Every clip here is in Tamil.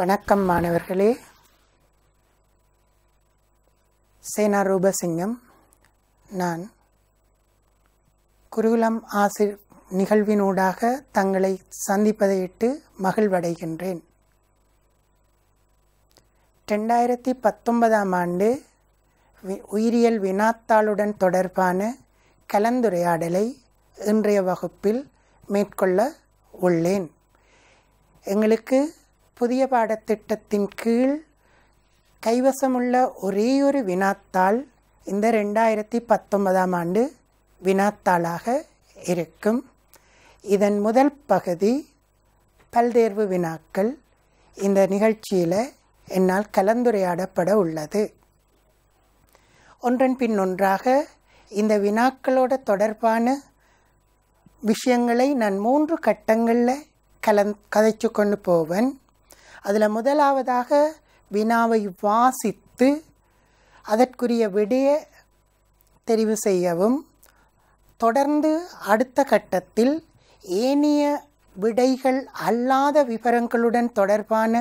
வணக்கம் மாணவர்களே சேனா ரூபசிங்கம் நான் குருகுலம் ஆசிர் நிகழ்வினூடாக தங்களை சந்திப்பதையிட்டு மகிழ்வடைகின்றேன் ரெண்டாயிரத்தி பத்தொன்பதாம் ஆண்டு உயிரியல் வினாத்தாளுடன் தொடர்பான கலந்துரையாடலை இன்றைய வகுப்பில் மேற்கொள்ள உள்ளேன் எங்களுக்கு புதிய பாடத்திட்டத்தின் கீழ் கைவசமுள்ள ஒரே ஒரு வினாத்தாள் இந்த ரெண்டாயிரத்தி பத்தொன்பதாம் ஆண்டு வினாத்தாளாக இருக்கும் இதன் முதல் பகுதி பல்தேர்வு வினாக்கள் இந்த நிகழ்ச்சியில் என்னால் கலந்துரையாடப்பட உள்ளது ஒன்றன் பின் ஒன்றாக இந்த வினாக்களோட தொடர்பான விஷயங்களை நான் மூன்று கட்டங்களில் கலந் கதைச்சு கொண்டு போவேன் அதில் முதலாவதாக வினாவை வாசித்து அதற்குரிய விடையை தெரிவு செய்யவும் தொடர்ந்து அடுத்த கட்டத்தில் ஏனைய விடைகள் அல்லாத விவரங்களுடன் தொடர்பான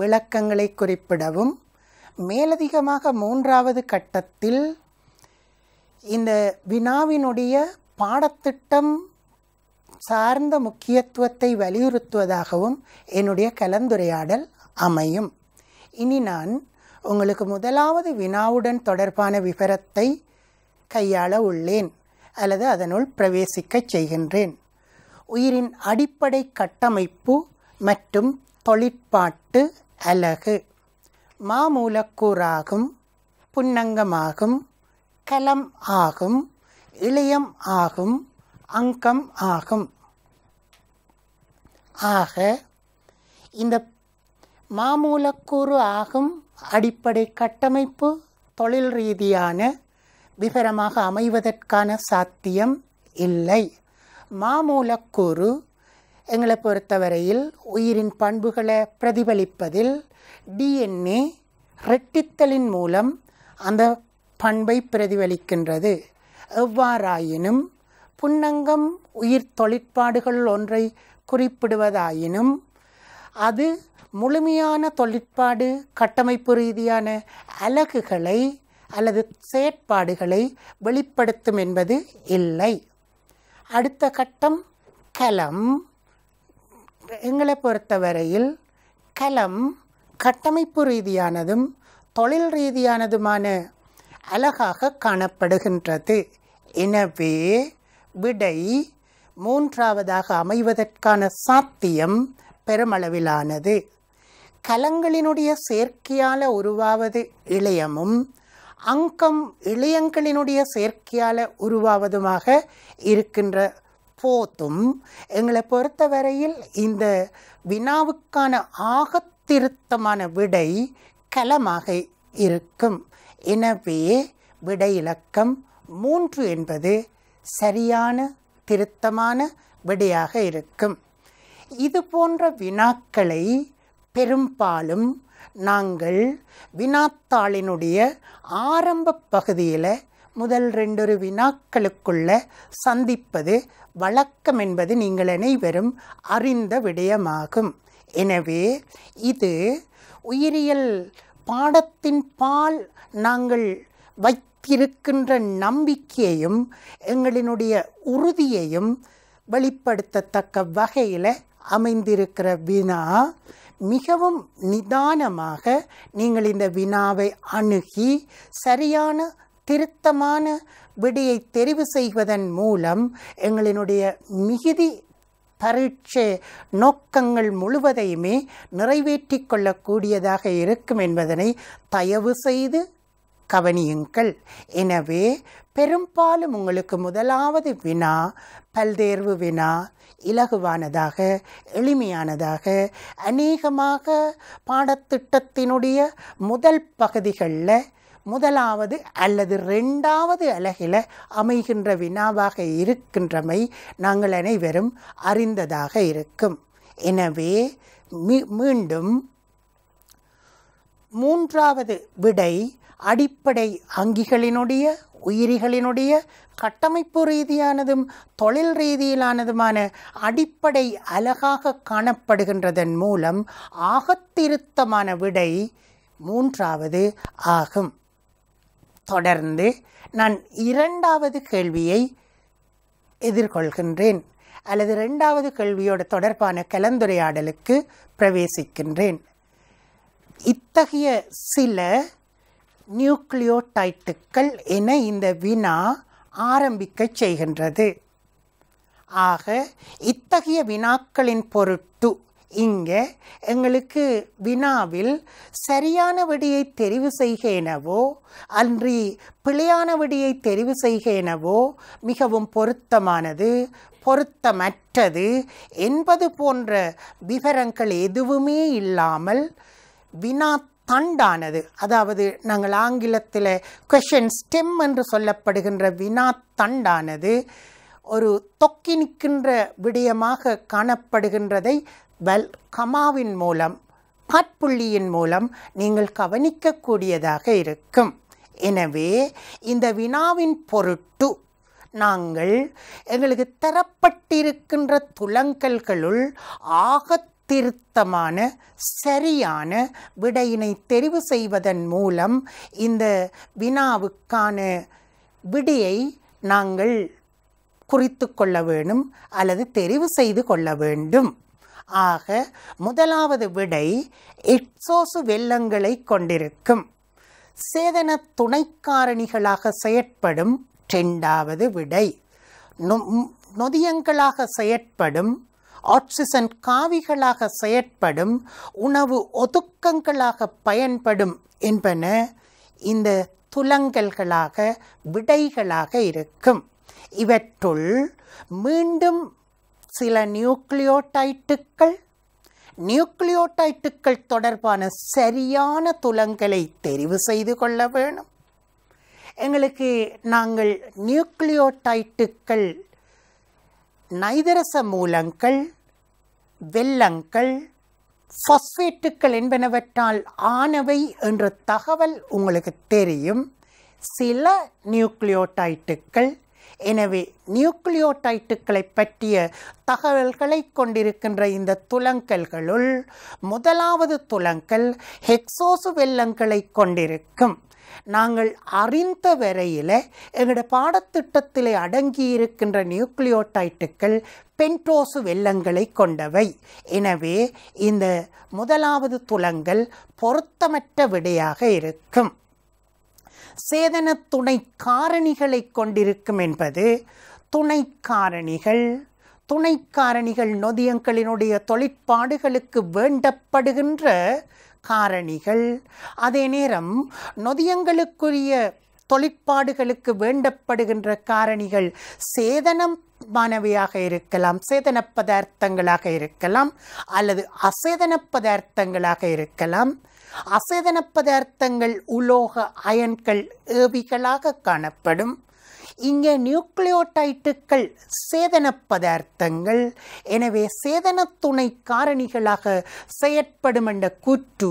விளக்கங்களை குறிப்பிடவும் மேலதிகமாக மூன்றாவது கட்டத்தில் இந்த வினாவினுடைய பாடத்திட்டம் சார்ந்த முக்கியத்துவத்தை வலியுறுத்துவதாகவும் என்னுடைய கலந்துரையாடல் அமையும் இனி நான் உங்களுக்கு முதலாவது வினாவுடன் தொடர்பான விவரத்தை கையாள உள்ளேன் அல்லது அதனுள் பிரவேசிக்கச் செய்கின்றேன் உயிரின் அடிப்படை கட்டமைப்பு மற்றும் தொழிற்பாட்டு அலகு மாமூலக்கூறாகும் புன்னங்கமாகும் கலம் ஆகும் இளையம் ஆகும் அங்கம் ஆகும் ஆக இந்த மாமூலக்கூறு ஆகும் அடிப்படை கட்டமைப்பு தொழில் ரீதியான விவரமாக அமைவதற்கான சாத்தியம் இல்லை மாமூலக்கூறு எங்களை பொறுத்தவரையில் உயிரின் பண்புகளை பிரதிபலிப்பதில் டிஎன்ஏ ரெட்டித்தலின் மூலம் அந்த பண்பை பிரதிபலிக்கின்றது எவ்வாறாயினும் புன்னங்கம் உயிர் தொழிற்பாடுகள் ஒன்றை குறிப்பிடுவதாயினும் அது முழுமையான தொழிற்பாடு கட்டமைப்பு ரீதியான அலகுகளை அல்லது செயற்பாடுகளை வெளிப்படுத்தும் என்பது இல்லை அடுத்த கட்டம் கலம் எங்களை பொறுத்தவரையில் கலம் கட்டமைப்பு ரீதியானதும் தொழில் ரீதியானதுமான அழகாக காணப்படுகின்றது எனவே விடை மூன்றாவதாக அமைவதற்கான சாத்தியம் பெருமளவிலானது கலங்களினுடைய செயற்கையால் உருவாவது இளையமும் அங்கம் இளையங்களினுடைய செயற்கையால் உருவாவதுமாக இருக்கின்ற போதும் எங்களை பொறுத்தவரையில் இந்த வினாவுக்கான ஆகத்திருத்தமான விடை கலமாக இருக்கும் எனவே விடையிலக்கம் மூன்று என்பது சரியான திருத்தமான விடையாக இருக்கும் இது போன்ற வினாக்களை பெரும்பாலும் நாங்கள் வினாத்தாளினுடைய ஆரம்ப பகுதியில் முதல் ரெண்டொரு வினாக்களுக்குள்ள சந்திப்பது வழக்கம் என்பது நீங்கள் அனைவரும் அறிந்த விடயமாகும் எனவே இது உயிரியல் பாடத்தின் பால் நாங்கள் வை வைத்திருக்கின்ற நம்பிக்கையையும் எங்களினுடைய உறுதியையும் வெளிப்படுத்தத்தக்க வகையில் அமைந்திருக்கிற வினா மிகவும் நிதானமாக நீங்கள் இந்த வினாவை அணுகி சரியான திருத்தமான விடையை தெரிவு செய்வதன் மூலம் எங்களினுடைய மிகுதி பரீட்சை நோக்கங்கள் முழுவதையுமே நிறைவேற்றி கொள்ளக்கூடியதாக இருக்கும் என்பதனை தயவு செய்து கவனியுங்கள் எனவே பெரும்பாலும் உங்களுக்கு முதலாவது வினா பல்தேர்வு வினா இலகுவானதாக எளிமையானதாக அநேகமாக பாடத்திட்டத்தினுடைய முதல் பகுதிகளில் முதலாவது அல்லது ரெண்டாவது அலகில் அமைகின்ற வினாவாக இருக்கின்றமை நாங்கள் அனைவரும் அறிந்ததாக இருக்கும் எனவே மீண்டும் மூன்றாவது விடை அடிப்படை அங்கிகளினுடைய உயிரிகளினுடைய கட்டமைப்பு ரீதியானதும் தொழில் ரீதியிலானதுமான அடிப்படை அழகாக காணப்படுகின்றதன் மூலம் ஆகத்திருத்தமான விடை மூன்றாவது ஆகும் தொடர்ந்து நான் இரண்டாவது கேள்வியை எதிர்கொள்கின்றேன் அல்லது இரண்டாவது கேள்வியோட தொடர்பான கலந்துரையாடலுக்கு பிரவேசிக்கின்றேன் இத்தகைய சில நியூக்ளியோடைட்டுக்கள் என இந்த வினா ஆரம்பிக்க செய்கின்றது ஆக இத்தகைய வினாக்களின் பொருட்டு இங்கே எங்களுக்கு வினாவில் சரியான விடியை தெரிவு செய்க எனவோ அன்றி பிழையான விடியை தெரிவு செய்க எனவோ மிகவும் பொருத்தமானது பொருத்தமற்றது என்பது போன்ற விவரங்கள் எதுவுமே இல்லாமல் வினா தண்டானது அதாவது நாங்கள் ஆங்கிலத்தில் கொஷன் ஸ்டெம் என்று சொல்லப்படுகின்ற வினா தண்டானது ஒரு தொக்கி நிற்கின்ற விடயமாக காணப்படுகின்றதை வல் கமாவின் மூலம் காட்புள்ளியின் மூலம் நீங்கள் கவனிக்கக்கூடியதாக இருக்கும் எனவே இந்த வினாவின் பொருட்டு நாங்கள் எங்களுக்கு தரப்பட்டிருக்கின்ற துலங்கல்களுள் ஆகத் திருத்தமான சரியான விடையினை தெரிவு செய்வதன் மூலம் இந்த வினாவுக்கான விடியை நாங்கள் குறித்து கொள்ள வேணும் அல்லது தெரிவு செய்து கொள்ள வேண்டும் ஆக முதலாவது விடை எட்சோசு வெள்ளங்களை கொண்டிருக்கும் சேதன துணைக்காரணிகளாக செயற்படும் ரெண்டாவது விடை நொதியங்களாக செயற்படும் ஆக்சிஜன் காவிகளாக செயற்படும் உணவு ஒதுக்கங்களாக பயன்படும் என்பன இந்த துலங்கல்களாக விடைகளாக இருக்கும் இவற்றுள் மீண்டும் சில நியூக்ளியோடைட்டுக்கள் நியூக்ளியோடைட்டுக்கள் தொடர்பான சரியான துலங்களை தெரிவு செய்து கொள்ள வேணும் எங்களுக்கு நாங்கள் நியூக்ளியோடைட்டுக்கள் நைதரச மூலங்கள் வெல்லங்கள் ஃபஸ்பேட்டுக்கள் என்பனவற்றால் ஆனவை என்ற தகவல் உங்களுக்கு தெரியும் சில நியூக்ளியோடைட்டுக்கள் எனவே நியூக்ளியோடைட்டுக்களை பற்றிய தகவல்களை கொண்டிருக்கின்ற இந்த துலங்கல்களுள் முதலாவது துலங்கல் ஹெக்ஸோசு வெல்லங்களை கொண்டிருக்கும் நாங்கள் அறிந்த வரையில் எங்களோட பாடத்திட்டத்தில் அடங்கியிருக்கின்ற நியூக்ளியோடைட்டுக்கள் பென்டோசு வெள்ளங்களை கொண்டவை எனவே இந்த முதலாவது துலங்கள் பொருத்தமற்ற விடையாக இருக்கும் சேதன துணை காரணிகளை கொண்டிருக்கும் என்பது துணை காரணிகள் துணைக்காரணிகள் நொதியங்களினுடைய தொழிற்பாடுகளுக்கு வேண்டப்படுகின்ற காரணிகள் அதே நேரம் நொதியங்களுக்குரிய தொழிற்பாடுகளுக்கு வேண்டப்படுகின்ற காரணிகள் சேதனம் மாணவியாக இருக்கலாம் சேதன பதார்த்தங்களாக இருக்கலாம் அல்லது அசேதன பதார்த்தங்களாக இருக்கலாம் அசேதன பதார்த்தங்கள் உலோக அயன்கள் ஏவிகளாக காணப்படும் இங்கே நியூக்ளியோடைட்டுக்கள் சேதன பதார்த்தங்கள் எனவே சேதன துணை காரணிகளாக செயற்படும் என்ற கூற்று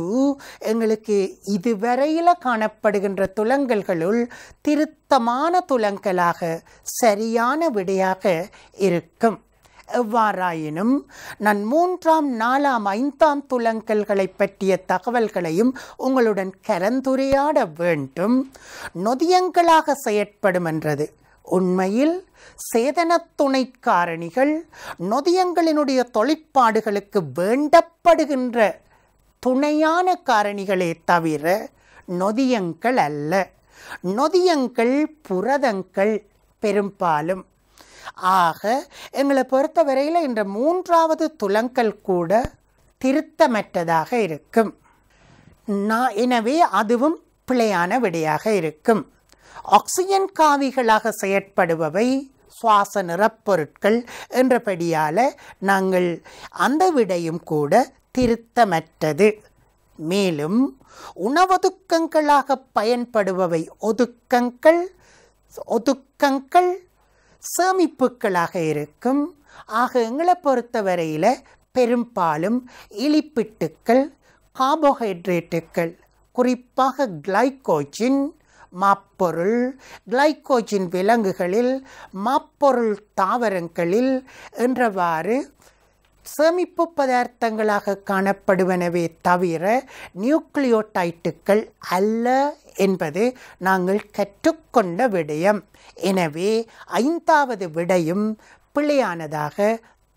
எங்களுக்கு இதுவரையில் காணப்படுகின்ற துலங்கல்களுள் திருத்தமான துலங்கலாக சரியான விடையாக இருக்கும் எவ்வாறாயினும் நான் மூன்றாம் நாலாம் ஐந்தாம் துலங்கல்களை பற்றிய தகவல்களையும் உங்களுடன் கலந்துரையாட வேண்டும் நொதியங்களாக செயற்படும் என்றது உண்மையில் சேதன துணை காரணிகள் நொதியங்களினுடைய தொழிற்பாடுகளுக்கு வேண்டப்படுகின்ற துணையான காரணிகளே தவிர நொதியங்கள் அல்ல நொதியங்கள் புரதங்கள் பெரும்பாலும் ஆக எங்களை பொறுத்த வரையில் இந்த மூன்றாவது துலங்கல் கூட திருத்தமற்றதாக இருக்கும் நான் எனவே அதுவும் பிழையான விடையாக இருக்கும் ஆக்சிஜன் காவிகளாக செயற்படுபவை சுவாச நிறப்பொருட்கள் என்றபடியால் நாங்கள் அந்த விடையும் கூட திருத்தமற்றது மேலும் உணவொதுக்கங்களாக பயன்படுபவை ஒதுக்கங்கள் ஒதுக்கங்கள் சேமிப்புகளாக இருக்கும் ஆக எங்களை பொறுத்தவரையில் பெரும்பாலும் இலிப்பிட்டுக்கள் கார்போஹைட்ரேட்டுக்கள் குறிப்பாக கிளைகோஜின் மாப்பொருள் கிளைகோஜின் விலங்குகளில் மாப்பொருள் தாவரங்களில் என்றவாறு சேமிப்பு பதார்த்தங்களாக காணப்படுவனவே தவிர நியூக்ளியோடைட்டுகள் அல்ல என்பது நாங்கள் கற்றுக்கொண்ட விடயம் எனவே ஐந்தாவது விடயம் பிழையானதாக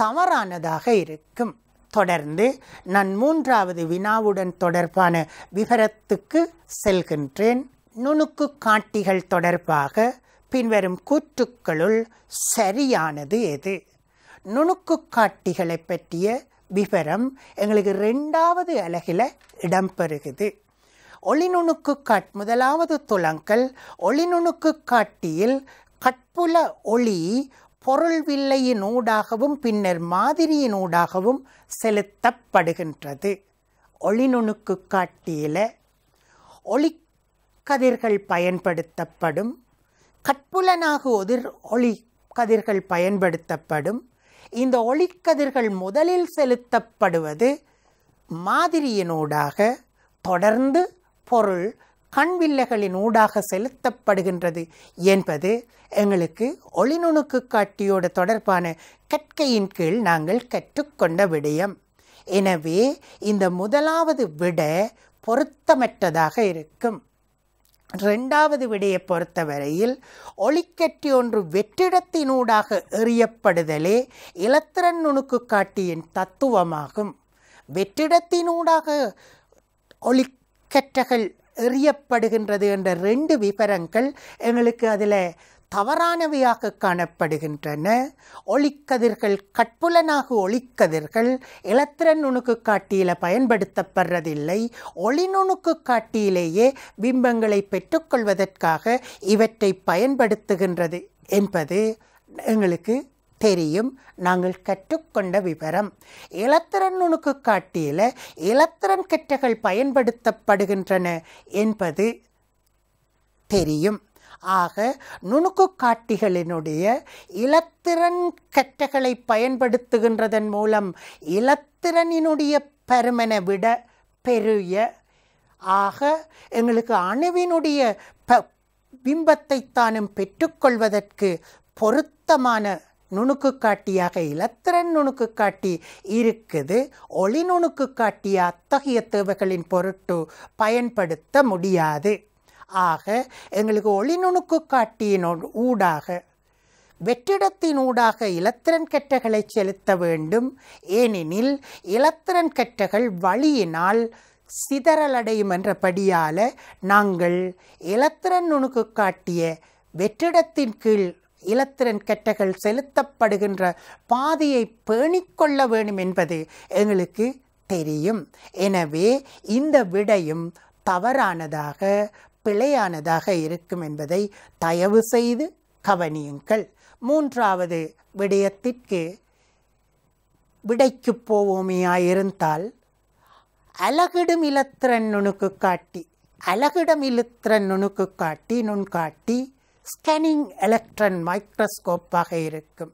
தவறானதாக இருக்கும் தொடர்ந்து நான் மூன்றாவது வினாவுடன் தொடர்பான விவரத்துக்கு செல்கின்றேன் நுணுக்கு காட்டிகள் தொடர்பாக பின்வரும் கூற்றுக்களுள் சரியானது எது நுணுக்கு காட்டிகளை பற்றிய விவரம் எங்களுக்கு ரெண்டாவது அலகில் இடம்பெறுகிறது நுணுக்கு காட் முதலாவது ஒளி நுணுக்கு காட்டியில் கட்புல ஒளி பொருள் வில்லையின் ஊடாகவும் பின்னர் மாதிரியின் ஊடாகவும் செலுத்தப்படுகின்றது நுணுக்கு காட்டியில் ஒளிக்கதிர்கள் பயன்படுத்தப்படும் கட்புலனாகு ஒதிர் ஒளி கதிர்கள் பயன்படுத்தப்படும் இந்த ஒளிக்கதிர்கள் முதலில் செலுத்தப்படுவது மாதிரியினூடாக தொடர்ந்து பொருள் கண்வில்லைகளின் ஊடாக செலுத்தப்படுகின்றது என்பது எங்களுக்கு ஒளிநுணுக்கு காட்டியோட தொடர்பான கற்கையின் கீழ் நாங்கள் கற்றுக்கொண்ட விடயம் எனவே இந்த முதலாவது விட பொருத்தமற்றதாக இருக்கும் ரெண்டாவது விடையை பொறுத்தவரையில் ஒளிக்கட்டி ஒன்று வெற்றிடத்தினூடாக எறியப்படுதலே இலத்திரன் நுணுக்கு காட்டியின் தத்துவமாகும் வெற்றிடத்தினூடாக ஒளிக்கற்றகள் எறியப்படுகின்றது என்ற ரெண்டு விவரங்கள் எங்களுக்கு அதில் தவறானவையாக காணப்படுகின்றன ஒளிக்கதிர்கள் கட்புலனாக ஒளிக்கதிர்கள் எலக்ட்ரன் நுணுக்கு காட்டியில் பயன்படுத்தப்படுறதில்லை ஒளி நுணுக்கு காட்டியிலேயே பிம்பங்களை பெற்றுக்கொள்வதற்காக இவற்றை பயன்படுத்துகின்றது என்பது எங்களுக்கு தெரியும் நாங்கள் கற்றுக்கொண்ட விவரம் இலத்திரன் நுணுக்கு காட்டியில் இலத்திரன் கெட்டகள் பயன்படுத்தப்படுகின்றன என்பது தெரியும் ஆக நுணுக்கு காட்டிகளினுடைய இலத்திறன் கற்றகளை பயன்படுத்துகின்றதன் மூலம் இலத்திறனினுடைய பருமனை விட பெரிய ஆக எங்களுக்கு அணுவினுடைய ப பிம்பத்தை தானும் பெற்றுக்கொள்வதற்கு பொருத்தமான நுணுக்கு காட்டியாக இலத்திரன் நுணுக்கு காட்டி இருக்குது ஒளி நுணுக்கு காட்டிய அத்தகைய தேவைகளின் பொருட்டு பயன்படுத்த முடியாது ஆக எங்களுக்கு ஒளிநுணுக்கு காட்டியின் ஊடாக வெற்றிடத்தின் ஊடாக இலத்திரன் கெட்டகளை செலுத்த வேண்டும் ஏனெனில் இலத்திரன் கெட்டகள் வழியினால் சிதறலடையும் என்றபடியால் நாங்கள் இலத்திரன் நுணுக்கு காட்டிய வெற்றிடத்தின் கீழ் இலத்திரன் கெட்டைகள் செலுத்தப்படுகின்ற பாதையை பேணிக்கொள்ள வேண்டும் என்பது எங்களுக்கு தெரியும் எனவே இந்த விடையும் தவறானதாக பிழையானதாக இருக்கும் என்பதை தயவு செய்து கவனியுங்கள் மூன்றாவது விடயத்திற்கு விடைக்கு போவோமையாயிருந்தால் அலகிடும் இலத்திரன் நுணுக்கு காட்டி அலகிடம் இலத்திரன் நுணுக்கு காட்டி நுண்காட்டி ஸ்கேனிங் எலக்ட்ரன் மைக்ரோஸ்கோப்பாக இருக்கும்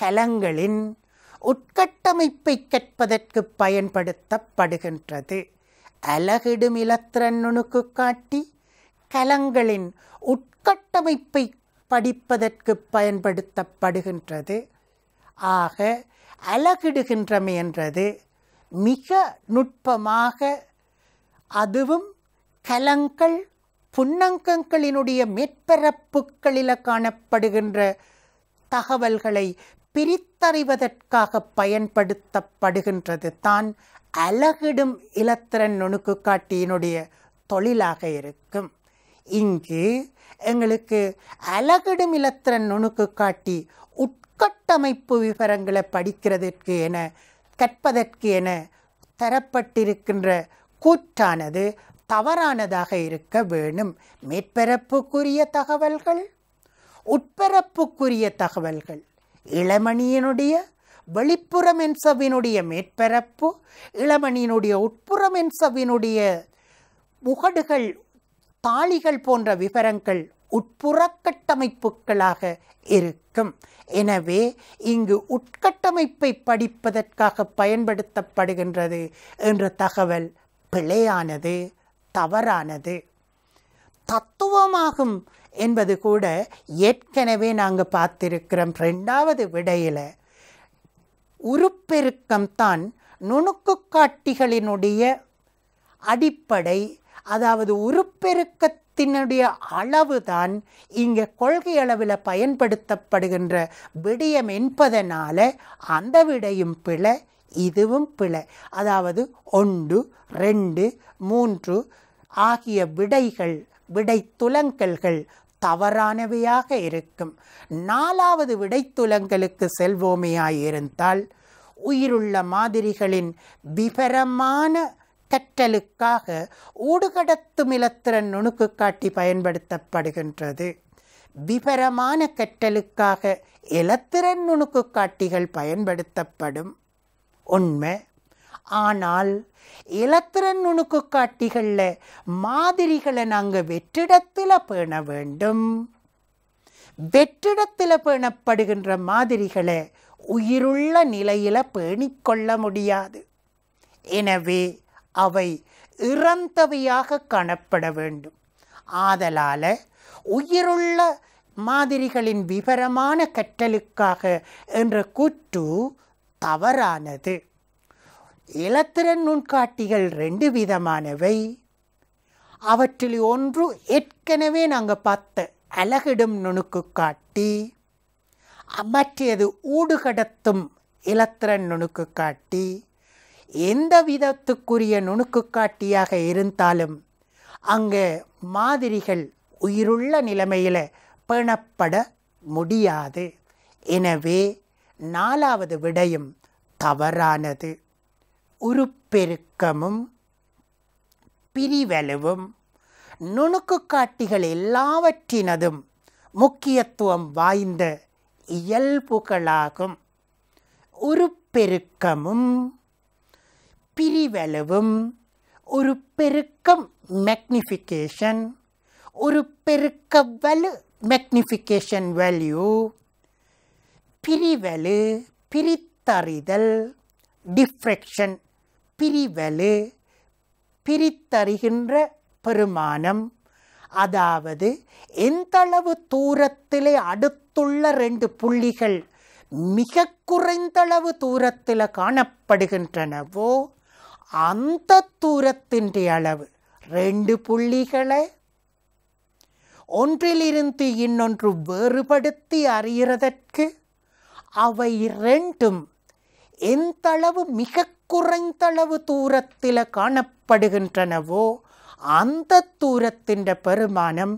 கலங்களின் உட்கட்டமைப்பை கற்பதற்கு பயன்படுத்தப்படுகின்றது அலகிடும் இலத்திரன் நுணுக்கு காட்டி கலங்களின் உட்கட்டமைப்பை படிப்பதற்கு பயன்படுத்தப்படுகின்றது ஆக முயன்றது மிக நுட்பமாக அதுவும் கலங்கள் புன்னங்கங்களினுடைய மேற்பரப்புகளில் காணப்படுகின்ற தகவல்களை பிரித்தறிவதற்காக பயன்படுத்தப்படுகின்றது தான் அழகிடும் இலத்திரன் நுணுக்கு காட்டியினுடைய தொழிலாக இருக்கும் இங்கு எங்களுக்கு அலகிடும் இலத்திரன் நுணுக்கு காட்டி உட்கட்டமைப்பு விவரங்களை படிக்கிறதற்கு என கற்பதற்கு என தரப்பட்டிருக்கின்ற கூற்றானது தவறானதாக இருக்க வேணும் மேற்பரப்புக்குரிய தகவல்கள் உட்பரப்புக்குரிய தகவல்கள் இளமணியினுடைய வெளிப்புற மென்சவினுடைய மேற்பரப்பு இளமணியினுடைய உட்புற மென்சவினுடைய முகடுகள் தாளிகள் போன்ற விவரங்கள் உட்புற கட்டமைப்புகளாக இருக்கும் எனவே இங்கு உட்கட்டமைப்பை படிப்பதற்காக பயன்படுத்தப்படுகின்றது என்ற தகவல் பிழையானது தவறானது தத்துவமாகும் என்பது கூட ஏற்கனவே நாங்கள் பார்த்திருக்கிறோம் ரெண்டாவது விடையில் உருப்பெருக்கம்தான் நுணுக்கு காட்டிகளினுடைய அடிப்படை அதாவது உரு பெருக்கத்தினுடைய அளவு தான் இங்கே கொள்கை அளவில் பயன்படுத்தப்படுகின்ற விடயம் என்பதனால் அந்த விடையும் பிழை இதுவும் பிழை அதாவது ஒன்று ரெண்டு மூன்று ஆகிய விடைகள் விடை துலங்கல்கள் தவறானவையாக இருக்கும் நாலாவது விடைத்துலங்களுக்கு செல்வோமையாயிருந்தால் உயிருள்ள மாதிரிகளின் விபரமான கற்றலுக்காக ஊடுகடத்து மிலத்திறன் நுணுக்கு காட்டி பயன்படுத்தப்படுகின்றது விபரமான கற்றலுக்காக இலத்திறன் நுணுக்கு காட்டிகள் பயன்படுத்தப்படும் உண்மை ஆனால் இலத்திறன் நுணுக்கு காட்டிகளில் மாதிரிகளை நாங்கள் வெற்றிடத்தில் பேண வேண்டும் வெற்றிடத்தில் பேணப்படுகின்ற மாதிரிகளை உயிருள்ள நிலையில் பேணிக்கொள்ள முடியாது எனவே அவை இறந்தவையாக காணப்பட வேண்டும் ஆதலால் உயிருள்ள மாதிரிகளின் விவரமான கற்றலுக்காக என்ற கூற்று தவறானது இலத்திரன் நுண்காட்டிகள் ரெண்டு விதமானவை அவற்றில் ஒன்று ஏற்கனவே நாங்கள் பார்த்த அலகிடும் நுணுக்கு காட்டி மற்றது ஊடுகடத்தும் இலத்திரன் நுணுக்கு காட்டி எந்த விதத்துக்குரிய நுணுக்குக்காட்டியாக இருந்தாலும் அங்கே மாதிரிகள் உயிருள்ள நிலைமையில் பேணப்பட முடியாது எனவே நாலாவது விடயம் தவறானது உருப்பெருக்கமும் பிரிவலுவும் நுணுக்கு காட்டிகள் எல்லாவற்றினதும் முக்கியத்துவம் வாய்ந்த இயல்புகளாகும் உருப்பெருக்கமும் பிரிவளவும் ஒரு பெருக்கம் மெக்னிஃபிகேஷன் ஒரு பெருக்க வலு மெக்னிஃபிகேஷன் வேல்யூ பிரிவலு பிரித்தறிதல் டிஃப்ரெக்ஷன் பிரிவலு பிரித்தறிகின்ற பெருமானம் அதாவது எந்தளவு தூரத்திலே அடுத்துள்ள ரெண்டு புள்ளிகள் மிக குறைந்தளவு தூரத்தில் காணப்படுகின்றனவோ அந்த தூரத்தின் அளவு ரெண்டு புள்ளிகளை ஒன்றிலிருந்து இன்னொன்று வேறுபடுத்தி அறிகிறதற்கு அவை இரண்டும் எந்தளவு மிக குறைந்தளவு தூரத்தில் காணப்படுகின்றனவோ அந்த தூரத்தின் பெருமானம்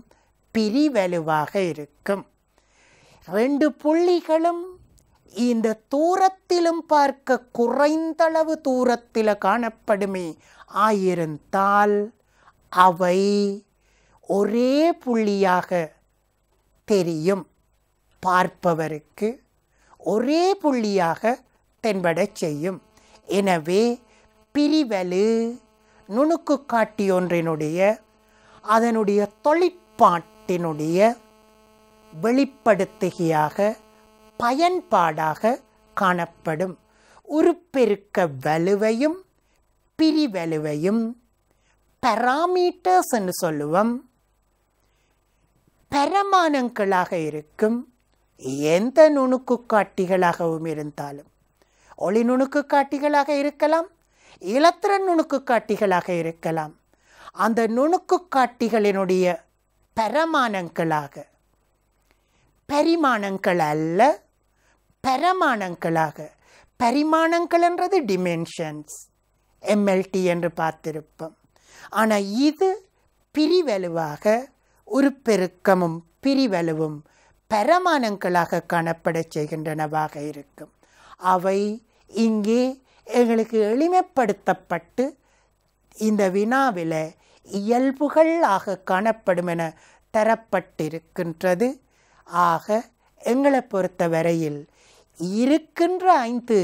பிரிவலுவாக இருக்கும் ரெண்டு புள்ளிகளும் இந்த தூரத்திலும் பார்க்க குறைந்தளவு தூரத்தில் காணப்படுமே ஆயிருந்தால் அவை ஒரே புள்ளியாக தெரியும் பார்ப்பவருக்கு ஒரே புள்ளியாக தென்படச் செய்யும் எனவே பிரிவலு நுணுக்கு காட்டி ஒன்றினுடைய அதனுடைய தொழிற்பாட்டினுடைய வெளிப்படுத்துகையாக பயன்பாடாக காணப்படும் உருப்பெருக்க வலுவையும் பிரிவலுவையும் என்று சொல்லுவோம் பரமானங்களாக இருக்கும் எந்த நுணுக்கு காட்டிகளாகவும் இருந்தாலும் ஒளி நுணுக்கு காட்டிகளாக இருக்கலாம் இலத்திரன் நுணுக்கு காட்டிகளாக இருக்கலாம் அந்த நுணுக்கு காட்டிகளினுடைய பரமானங்களாக பரிமாணங்கள் அல்ல பரமானங்களாக பரிமாணங்கள் என்றது டிமென்ஷன்ஸ் எம்எல்டி என்று பார்த்திருப்போம் ஆனால் இது பிரிவலுவாக உருப்பெருக்கமும் பிரிவலுவும் பரமானங்களாக காணப்பட செய்கின்றனவாக இருக்கும் அவை இங்கே எங்களுக்கு எளிமைப்படுத்தப்பட்டு இந்த வினாவில் இயல்புகள் ஆக காணப்படும் என தரப்பட்டிருக்கின்றது ஆக எங்களை பொறுத்த வரையில் இருக்கின்ற ஐந்து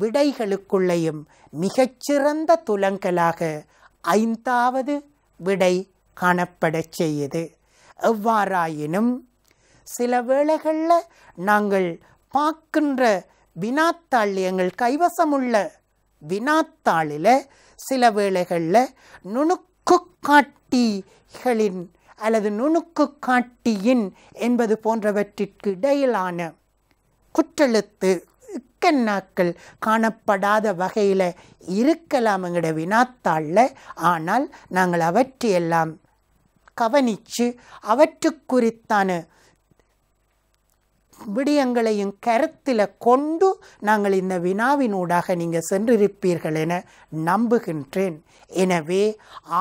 விடைகளுக்குள்ளேயும் மிகச்சிறந்த துலங்கலாக ஐந்தாவது விடை காணப்படச் செய்யுது எவ்வாறாயினும் சில வேளைகளில் நாங்கள் பார்க்கின்ற வினாத்தாள் எங்கள் கைவசமுள்ள வினாத்தாளில் சில வேளைகளில் நுணுக்கு காட்டிகளின் அல்லது நுணுக்கு காட்டியின் என்பது போன்றவற்றிற்கு இடையிலான குற்றெழுத்து இக்கண்ணாக்கள் காணப்படாத வகையில் இருக்கலாமுங்கிற வினாத்தாளில் ஆனால் நாங்கள் அவற்றையெல்லாம் கவனித்து அவற்றுக்குறித்தான விடயங்களையும் கருத்தில் கொண்டு நாங்கள் இந்த வினாவினூடாக நீங்கள் சென்றிருப்பீர்கள் என நம்புகின்றேன் எனவே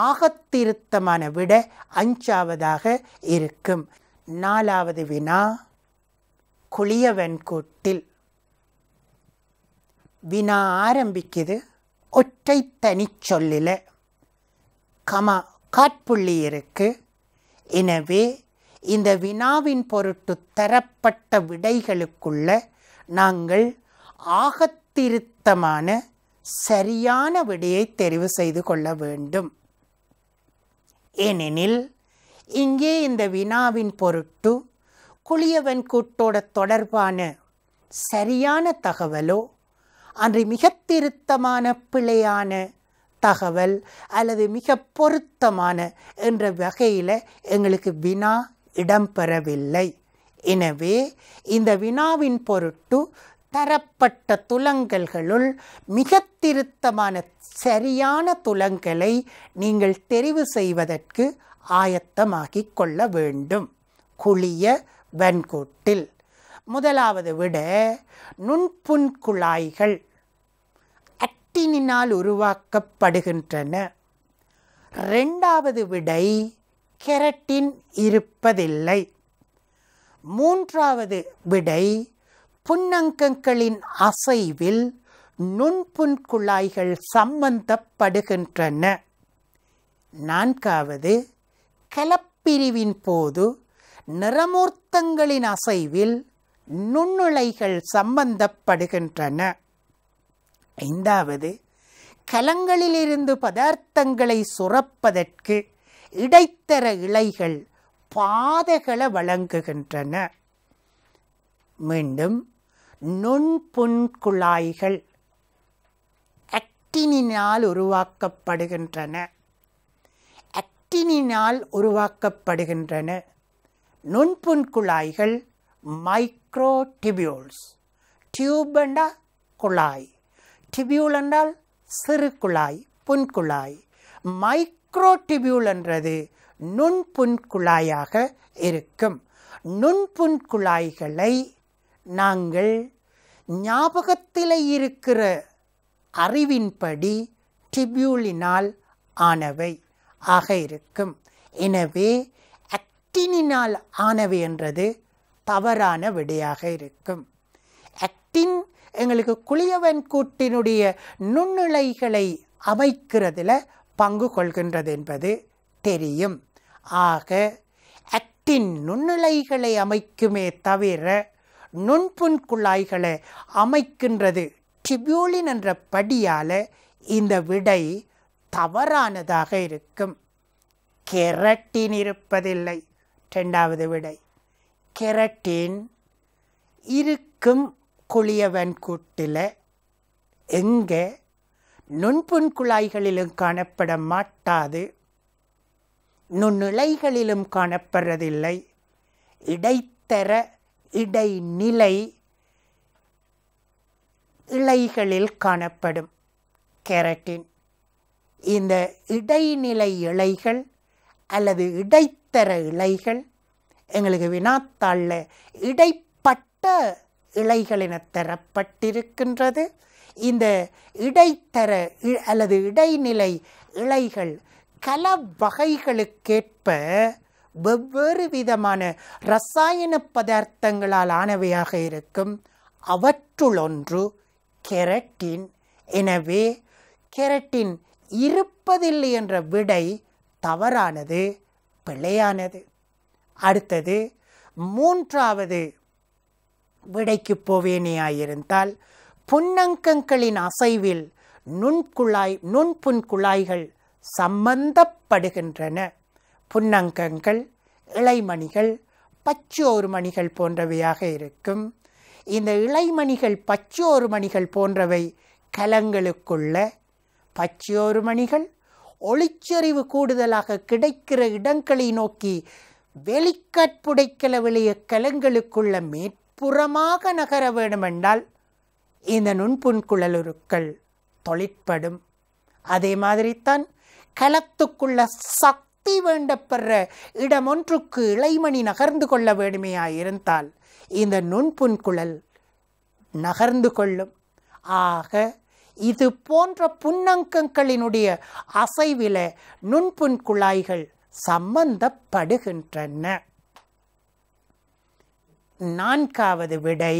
ஆகத்திருத்தமான விட அஞ்சாவதாக இருக்கும் நாலாவது வினா கொளிய வினா ஆரம்பிக்குது ஒற்றை தனிச்சொல்லில் கமா காட்புள்ளி இருக்கு எனவே இந்த வினாவின் பொருட்டு தரப்பட்ட விடைகளுக்குள்ள நாங்கள் ஆகத்திருத்தமான சரியான விடையை தெரிவு செய்து கொள்ள வேண்டும் ஏனெனில் இங்கே இந்த வினாவின் பொருட்டு குளியவன் கூட்டோட தொடர்பான சரியான தகவலோ அன்று மிக திருத்தமான பிழையான தகவல் அல்லது மிக பொருத்தமான என்ற வகையில் எங்களுக்கு வினா இடம்பெறவில்லை எனவே இந்த வினாவின் பொருட்டு தரப்பட்ட துலங்கல்களுள் மிக திருத்தமான சரியான துலங்களை நீங்கள் தெரிவு செய்வதற்கு ஆயத்தமாகிக் கொள்ள வேண்டும் குளிய வெண்கூட்டில் முதலாவது விட நுண்புண்குழாய்கள் அட்டினினால் உருவாக்கப்படுகின்றன ரெண்டாவது விடை கெரட்டின் இருப்பதில்லை மூன்றாவது விடை புன்னங்கங்களின் அசைவில் நுண்புண்குழாய்கள் சம்பந்தப்படுகின்றன நான்காவது கலப்பிரிவின் போது நிறமூர்த்தங்களின் அசைவில் நுண்ணுளைகள் சம்பந்தப்படுகின்றன ஐந்தாவது கலங்களிலிருந்து பதார்த்தங்களை சுரப்பதற்கு இடைத்தர இலைகள் பாதைகளை வழங்குகின்றன மீண்டும் நுண்புண் குழாய்கள் உருவாக்கப்படுகின்றன அக்டினினால் உருவாக்கப்படுகின்றன நுண்புண் குழாய்கள் டிபியூல்ஸ் டியூப் என்றால் குழாய் டிபியூல் என்றால் சிறு குழாய் புன்குழாய் மைக்ரோ டிபியூல் என்றது நுண்புண் குழாயாக இருக்கும் நுண்புண் குழாய்களை நாங்கள் ஞாபகத்தில் இருக்கிற அறிவின்படி டிபியூலினால் ஆனவை ஆக இருக்கும் எனவே ஆக்டினினால் ஆனவை என்றது தவறான விடையாக இருக்கும் ஆக்டின் எங்களுக்கு குளியவன் கூட்டினுடைய நுண்ணிலைகளை அமைக்கிறதுல பங்கு கொள்கின்றது என்பது தெரியும் ஆக ஆக்டின் நுண்ணிலைகளை அமைக்குமே தவிர நுண்புண் குழாய்களை அமைக்கின்றது ட்ரிபியூலின் என்ற படியால் இந்த விடை தவறானதாக இருக்கும் கெரட்டின் இருப்பதில்லை ரெண்டாவது விடை கெரட்டின் இருக்கும் குளியவன் கூட்டில் எங்கே நுண்புண் குழாய்களிலும் காணப்பட மாட்டாது நுண்ணிலைகளிலும் காணப்படுறதில்லை இடைத்தர இடைநிலை இலைகளில் காணப்படும் கேரட்டின் இந்த இடைநிலை இலைகள் அல்லது இடை நடுத்தர இலைகள் எங்களுக்கு வினாத்தாளில் இடைப்பட்ட இலைகள் என தரப்பட்டிருக்கின்றது இந்த இடைத்தர அல்லது இடைநிலை இலைகள் கல வகைகளுக்கேற்ப வெவ்வேறு விதமான ரசாயன பதார்த்தங்களால் ஆனவையாக இருக்கும் அவற்றுள் ஒன்று கெரட்டின் எனவே கெரட்டின் இருப்பதில்லை என்ற விடை தவறானது பிழையானது அடுத்தது மூன்றாவது விடைக்கு போவேனேயாயிருந்தால் புன்னங்கங்களின் அசைவில் நுண்குழாய் நுண்புண் குழாய்கள் சம்பந்தப்படுகின்றன புன்னங்கங்கள் இலைமணிகள் பச்சோறு மணிகள் போன்றவையாக இருக்கும் இந்த இலைமணிகள் பச்சோறு மணிகள் போன்றவை கலங்களுக்குள்ள பச்சோறு மணிகள் ஒளிச்சரிவு கூடுதலாக கிடைக்கிற இடங்களை நோக்கி வெளிக்காட்புடைக்கல விளைய கலங்களுக்குள்ள மேற்புறமாக நகர வேண்டுமென்றால் இந்த நுண்புண்குழலுருக்கள் தொழிற்படும் அதே மாதிரித்தான் களத்துக்குள்ள சக்தி வேண்டப்படுற இடம் ஒன்றுக்கு இளைமணி நகர்ந்து கொள்ள வேண்டுமையாயிருந்தால் இந்த நுண்புண்குழல் நகர்ந்து கொள்ளும் ஆக இது போன்ற புன்னங்கங்களினுடைய அசைவில நுண்புண் குழாய்கள் சம்பந்தப்படுகின்றன நான்காவது விடை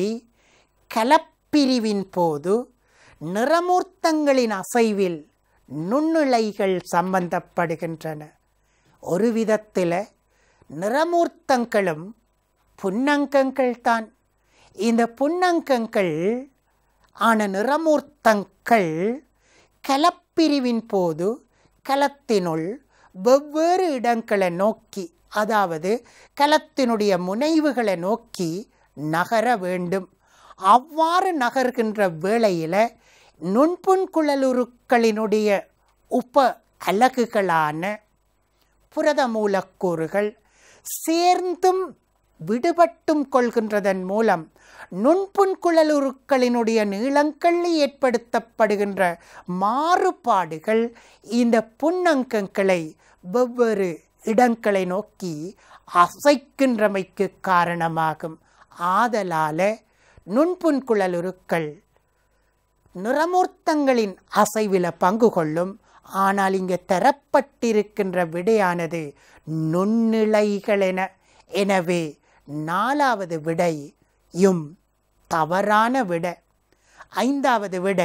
கலப்பிரிவின் போது நிறமூர்த்தங்களின் அசைவில் நுண்ணுளைகள் சம்பந்தப்படுகின்றன ஒரு விதத்தில் நிறமூர்த்தங்களும் புன்னங்கங்கள் தான் இந்த புன்னங்கங்கள் ஆன நிறமூர்த்தங்கள் கலப்பிரிவின் போது கலத்தினுள் வெவ்வேறு இடங்களை நோக்கி அதாவது கலத்தினுடைய முனைவுகளை நோக்கி நகர வேண்டும் அவ்வாறு நகர்கின்ற வேளையில் நுண்புண்குழலுருக்களினுடைய உப அலகுகளான புரத மூலக்கூறுகள் சேர்ந்தும் விடுபட்டும் கொள்கின்றதன் மூலம் உருக்களினுடைய நீளங்களில் ஏற்படுத்தப்படுகின்ற மாறுபாடுகள் இந்த புண்ணங்கங்களை வெவ்வேறு இடங்களை நோக்கி அசைக்கின்றமைக்கு காரணமாகும் ஆதலால உருக்கள் நிறமூர்த்தங்களின் அசைவில பங்கு கொள்ளும் ஆனால் இங்கே தரப்பட்டிருக்கின்ற விடையானது நுண்ணிலைகள் என எனவே நாலாவது விடை யும் தவறான விட ஐந்தாவது விட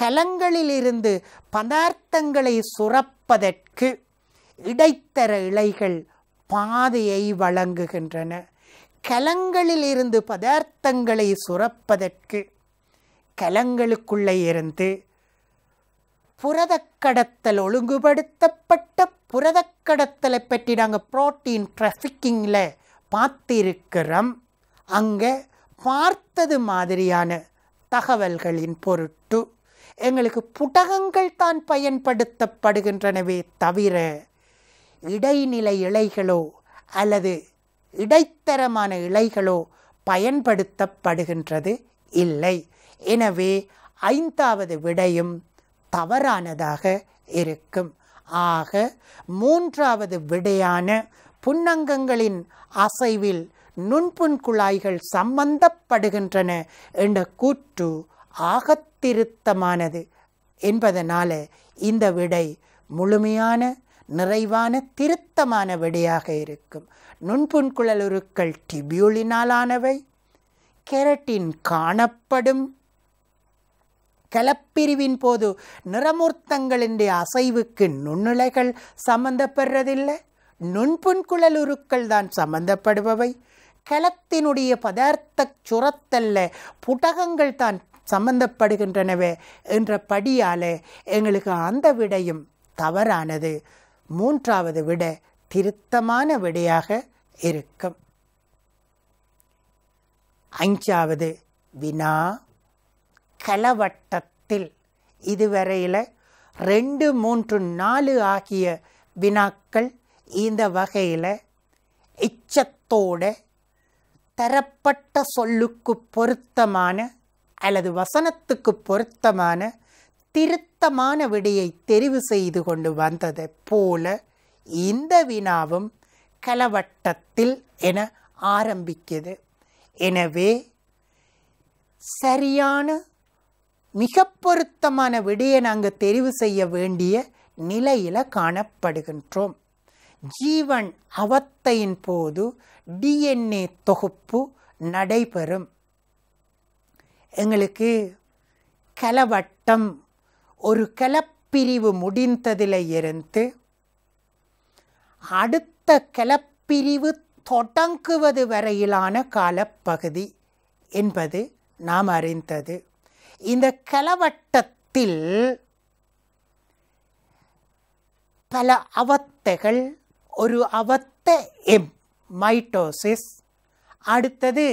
கலங்களிலிருந்து பதார்த்தங்களை சுரப்பதற்கு இடைத்தர இலைகள் பாதையை வழங்குகின்றன கலங்களிலிருந்து பதார்த்தங்களை சுரப்பதற்கு கலங்களுக்குள்ளே இருந்து புரதக்கடத்தல் ஒழுங்குபடுத்தப்பட்ட புரதக்கடத்தலை பற்றி நாங்கள் புரோட்டீன் ட்ரஃபிக்கிங்கில் பார்த்திருக்கிறோம் அங்கே பார்த்தது மாதிரியான தகவல்களின் பொருட்டு எங்களுக்கு புடகங்கள் தான் பயன்படுத்தப்படுகின்றனவே தவிர இடைநிலை இலைகளோ அல்லது இடைத்தரமான இலைகளோ பயன்படுத்தப்படுகின்றது இல்லை எனவே ஐந்தாவது விடையும் தவறானதாக இருக்கும் ஆக மூன்றாவது விடையான புன்னங்கங்களின் அசைவில் நுண்புண் குழாய்கள் சம்பந்தப்படுகின்றன என்ற கூற்று ஆகத்திருத்தமானது என்பதனால் இந்த விடை முழுமையான நிறைவான திருத்தமான விடையாக இருக்கும் நுண்புண் குழலுருக்கள் டிபியூலினாலானவை கெரட்டின் காணப்படும் கலப்பிரிவின் போது நிறமூர்த்தங்களின் அசைவுக்கு நுண்ணுலைகள் சம்பந்தப்படுறதில்லை நுண்புண் குழலுருக்கள் தான் சம்பந்தப்படுபவை கலத்தினுடைய பதார்த்த சுரத்தல்ல புடகங்கள் தான் சம்பந்தப்படுகின்றனவே என்ற படியாலே எங்களுக்கு அந்த விடையும் தவறானது மூன்றாவது விட திருத்தமான விடையாக இருக்கும் அஞ்சாவது வினா கலவட்டத்தில் இதுவரையில் ரெண்டு மூன்று நாலு ஆகிய வினாக்கள் இந்த வகையில் இச்சத்தோட தரப்பட்ட சொல்லுக்கு பொருத்தமான அல்லது வசனத்துக்கு பொருத்தமான திருத்தமான விடையை தெரிவு செய்து கொண்டு வந்ததை போல இந்த வினாவும் கலவட்டத்தில் என ஆரம்பிக்குது எனவே சரியான மிக பொருத்தமான விடையை நாங்கள் தெரிவு செய்ய வேண்டிய நிலையில் காணப்படுகின்றோம் ஜீவன் அவத்தையின் போது டிஎன்ஏ தொகுப்பு நடைபெறும் எங்களுக்கு கலவட்டம் ஒரு கலப்பிரிவு முடிந்ததில் இருந்து அடுத்த கலப்பிரிவு தொடங்குவது வரையிலான காலப்பகுதி என்பது நாம் அறிந்தது இந்த கலவட்டத்தில் பல அவத்தைகள் ஒரு அவத்த எம் மைட்டோசிஸ் அடுத்தது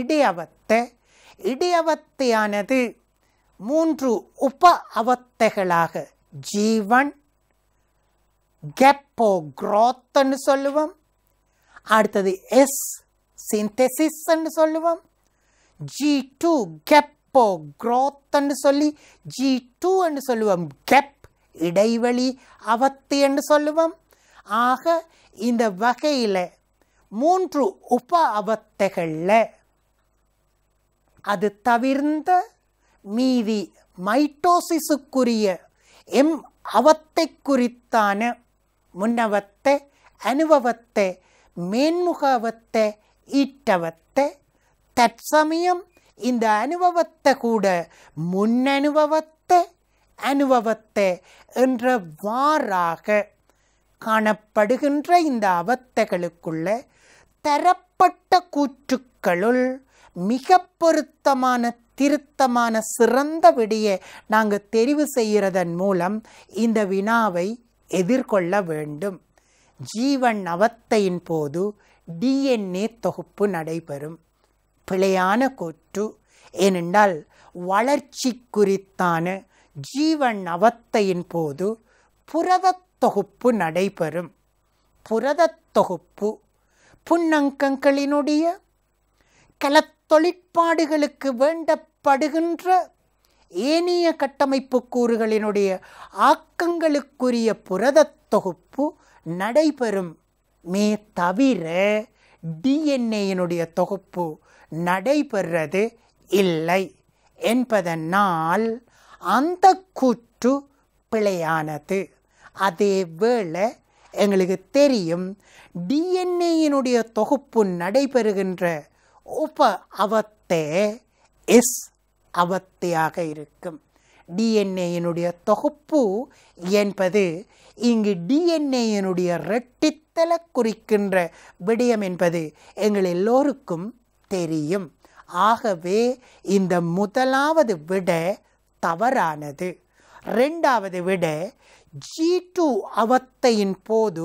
இடையவத்த இடையவத்தையானது மூன்று உப அவத்தைகளாக ஜீவன் கெப்போ க்ரோத்ன்னு சொல்லுவோம் அடுத்தது எஸ் சிந்தெசிஸ்ன்னு சொல்லுவோம் ஜி டூ கெப்போ க்ரோத்ன்னு சொல்லி ஜி டூன்னு சொல்லுவோம் கெப் இடைவெளி அவத்து என்று சொல்லுவோம் ஆக இந்த வகையில் மூன்று உப அவத்தைகளில் அது தவிர்ந்த மீதி மைட்டோசிஸுக்குரிய எம் அவத்தை குறித்தான முன்னவத்தை அனுபவத்தை மேன்முகவத்தை ஈட்டவத்தை தற்சமயம் இந்த அனுபவத்தை கூட முன்னனுபவத்தை அனுபவத்தை வாராக காணப்படுகின்ற இந்த அவத்தைகளுக்குள்ள தரப்பட்ட கூற்றுக்களுள் மிக பொருத்தமான திருத்தமான சிறந்த விடியை நாங்கள் தெரிவு செய்கிறதன் மூலம் இந்த வினாவை எதிர்கொள்ள வேண்டும் ஜீவன் அவத்தையின் போது டிஎன்ஏ தொகுப்பு நடைபெறும் பிழையான கூற்று ஏனென்றால் வளர்ச்சி குறித்தான ஜீவன் அவத்தையின் போது புரத தொகுப்பு நடைபெறும் புரதத் தொகுப்பு புன்னங்கங்களினுடைய கலத்தொழிற்பாடுகளுக்கு வேண்டப்படுகின்ற ஏனைய கட்டமைப்பு கூறுகளினுடைய ஆக்கங்களுக்குரிய புரதத் தொகுப்பு நடைபெறும் மே தவிர டிஎன்ஏயினுடைய தொகுப்பு நடைபெறது இல்லை என்பதனால் அந்த கூற்று பிழையானது அதே வேளை எங்களுக்கு தெரியும் டிஎன்ஏயினுடைய தொகுப்பு நடைபெறுகின்ற உப அவத்தே எஸ் அவத்தையாக இருக்கும் டிஎன்ஏயினுடைய தொகுப்பு என்பது இங்கு டிஎன்ஏயினுடைய ரெட்டித்தல குறிக்கின்ற விடயம் என்பது எங்கள் எல்லோருக்கும் தெரியும் ஆகவே இந்த முதலாவது விட தவறானது ரெண்டாவது விட ஜி டூ அவத்தையின் போது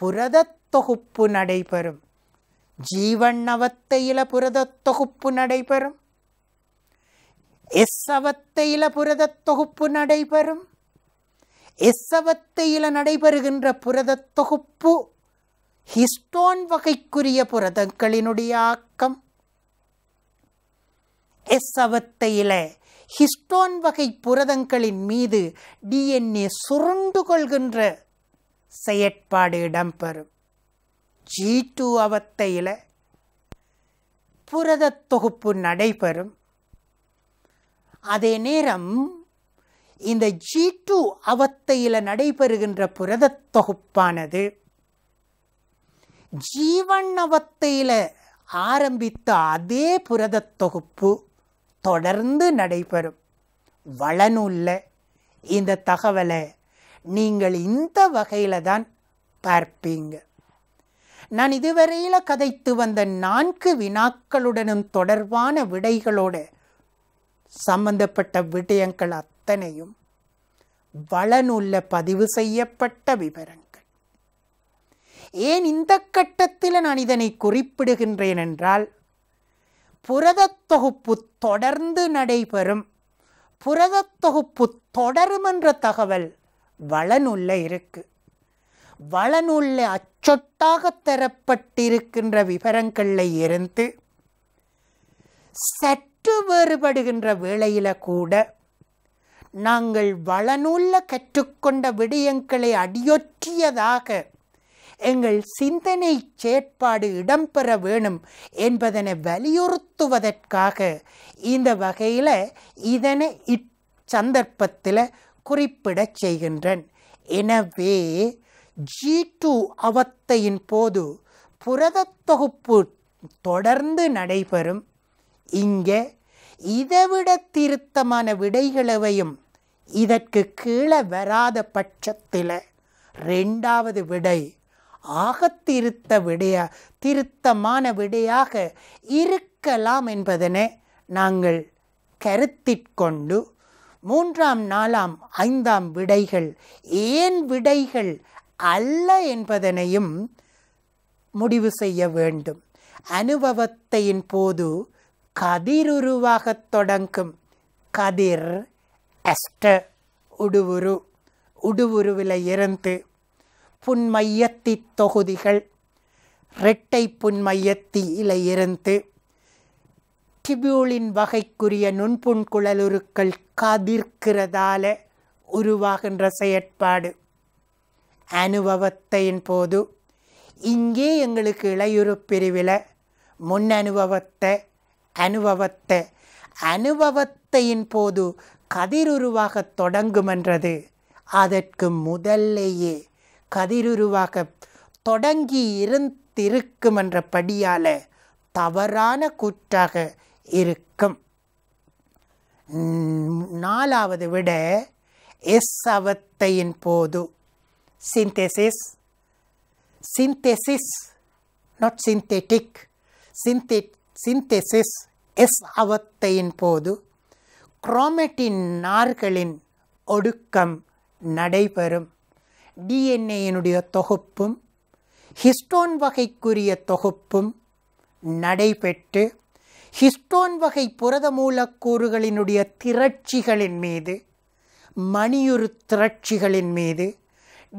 புரதத் தொகுப்பு நடைபெறும் ஜீவன் அவத்தையில புரதத் தொகுப்பு நடைபெறும் எஸ் அவத்தையில புரதத் தொகுப்பு நடைபெறும் எஸ் அவத்தையில நடைபெறுகின்ற புரதத் தொகுப்பு ஹிஸ்டோன் வகைக்குரிய புரதங்களினுடைய ஆக்கம் எஸ் அவத்தையில ஹிஸ்டோன் வகை புரதங்களின் மீது டிஎன்ஏ சுருண்டு கொள்கின்ற செயற்பாடு இடம்பெறும் ஜி டூ அவத்தையில் புரத தொகுப்பு நடைபெறும் அதே நேரம் இந்த ஜி டூ அவத்தையில் நடைபெறுகின்ற புரத தொகுப்பானது ஜீவன் அவத்தையில் ஆரம்பித்த அதே புரத தொகுப்பு தொடர்ந்து நடைபெறும் வளனுள்ள இந்த தகவலை நீங்கள் இந்த வகையில் தான் பார்ப்பீங்க நான் இதுவரையில் கதைத்து வந்த நான்கு வினாக்களுடனும் தொடர்பான விடைகளோடு சம்பந்தப்பட்ட விடயங்கள் அத்தனையும் வளனுள்ள பதிவு செய்யப்பட்ட விவரங்கள் ஏன் இந்த கட்டத்தில் நான் இதனை குறிப்பிடுகின்றேன் என்றால் புரதத் தொகுப்பு தொடர்ந்து நடைபெறும் புரதத் தொகுப்பு தொடரும் என்ற தகவல் வளநூல்ல இருக்கு வளநூல்ல அச்சொட்டாக தரப்பட்டிருக்கின்ற விவரங்களில் இருந்து சற்று வேறுபடுகின்ற வேளையில கூட நாங்கள் வளநூல்ல கற்றுக்கொண்ட விடயங்களை அடியொற்றியதாக எங்கள் சிந்தனை செயற்பாடு இடம்பெற வேணும் என்பதனை வலியுறுத்துவதற்காக இந்த வகையில் இதனை இச்சந்தர்ப்பத்தில் குறிப்பிடச் செய்கின்றன் எனவே ஜி டூ அவத்தையின் போது புரத தொகுப்பு தொடர்ந்து நடைபெறும் இங்கே இதைவிட திருத்தமான விடைகளவையும் இதற்கு கீழே வராத பட்சத்தில் ரெண்டாவது விடை ஆகத்திருத்த விடையா திருத்தமான விடையாக இருக்கலாம் என்பதனை நாங்கள் கருத்திற்கொண்டு மூன்றாம் நாலாம் ஐந்தாம் விடைகள் ஏன் விடைகள் அல்ல என்பதனையும் முடிவு செய்ய வேண்டும் அனுபவத்தையின் போது கதிருருவாகத் தொடங்கும் கதிர் எஸ்ட உடுவுரு உடுவுருவில் இருந்து புன்மையத்தி தொகுதிகள் இரட்டை புன்மையத்தியில இருந்து டிபியூலின் வகைக்குரிய நுண்புண் குழலுருக்கள் கதிர்க்கிறதால உருவாகின்ற செயற்பாடு அனுபவத்தையின் போது இங்கே எங்களுக்கு இளையுறு பிரிவில் முன் அனுபவத்தை அனுபவத்தை அனுபவத்தையின் போது கதிர் உருவாகத் தொடங்குமென்றது அதற்கு முதல்லேயே கதிருருவாக தொடங்கி இருந்திருக்கும் என்ற படியால் தவறான கூற்றாக இருக்கும் நாலாவது விட எஸ் அவத்தையின் போது சிந்தேசிஸ் சிந்தேசிஸ் நாட் சிந்தெட்டிக் சிந்தே சிந்தேசிஸ் எஸ் அவத்தையின் போது குரோமெட்டின் நார்களின் ஒடுக்கம் நடைபெறும் டிஎன்ஏயினுடைய தொகுப்பும் ஹிஸ்டோன் வகைக்குரிய தொகுப்பும் நடைபெற்று ஹிஸ்டோன் வகை புரத மூலக்கூறுகளினுடைய திரட்சிகளின் மீது மணியுறு திரட்சிகளின் மீது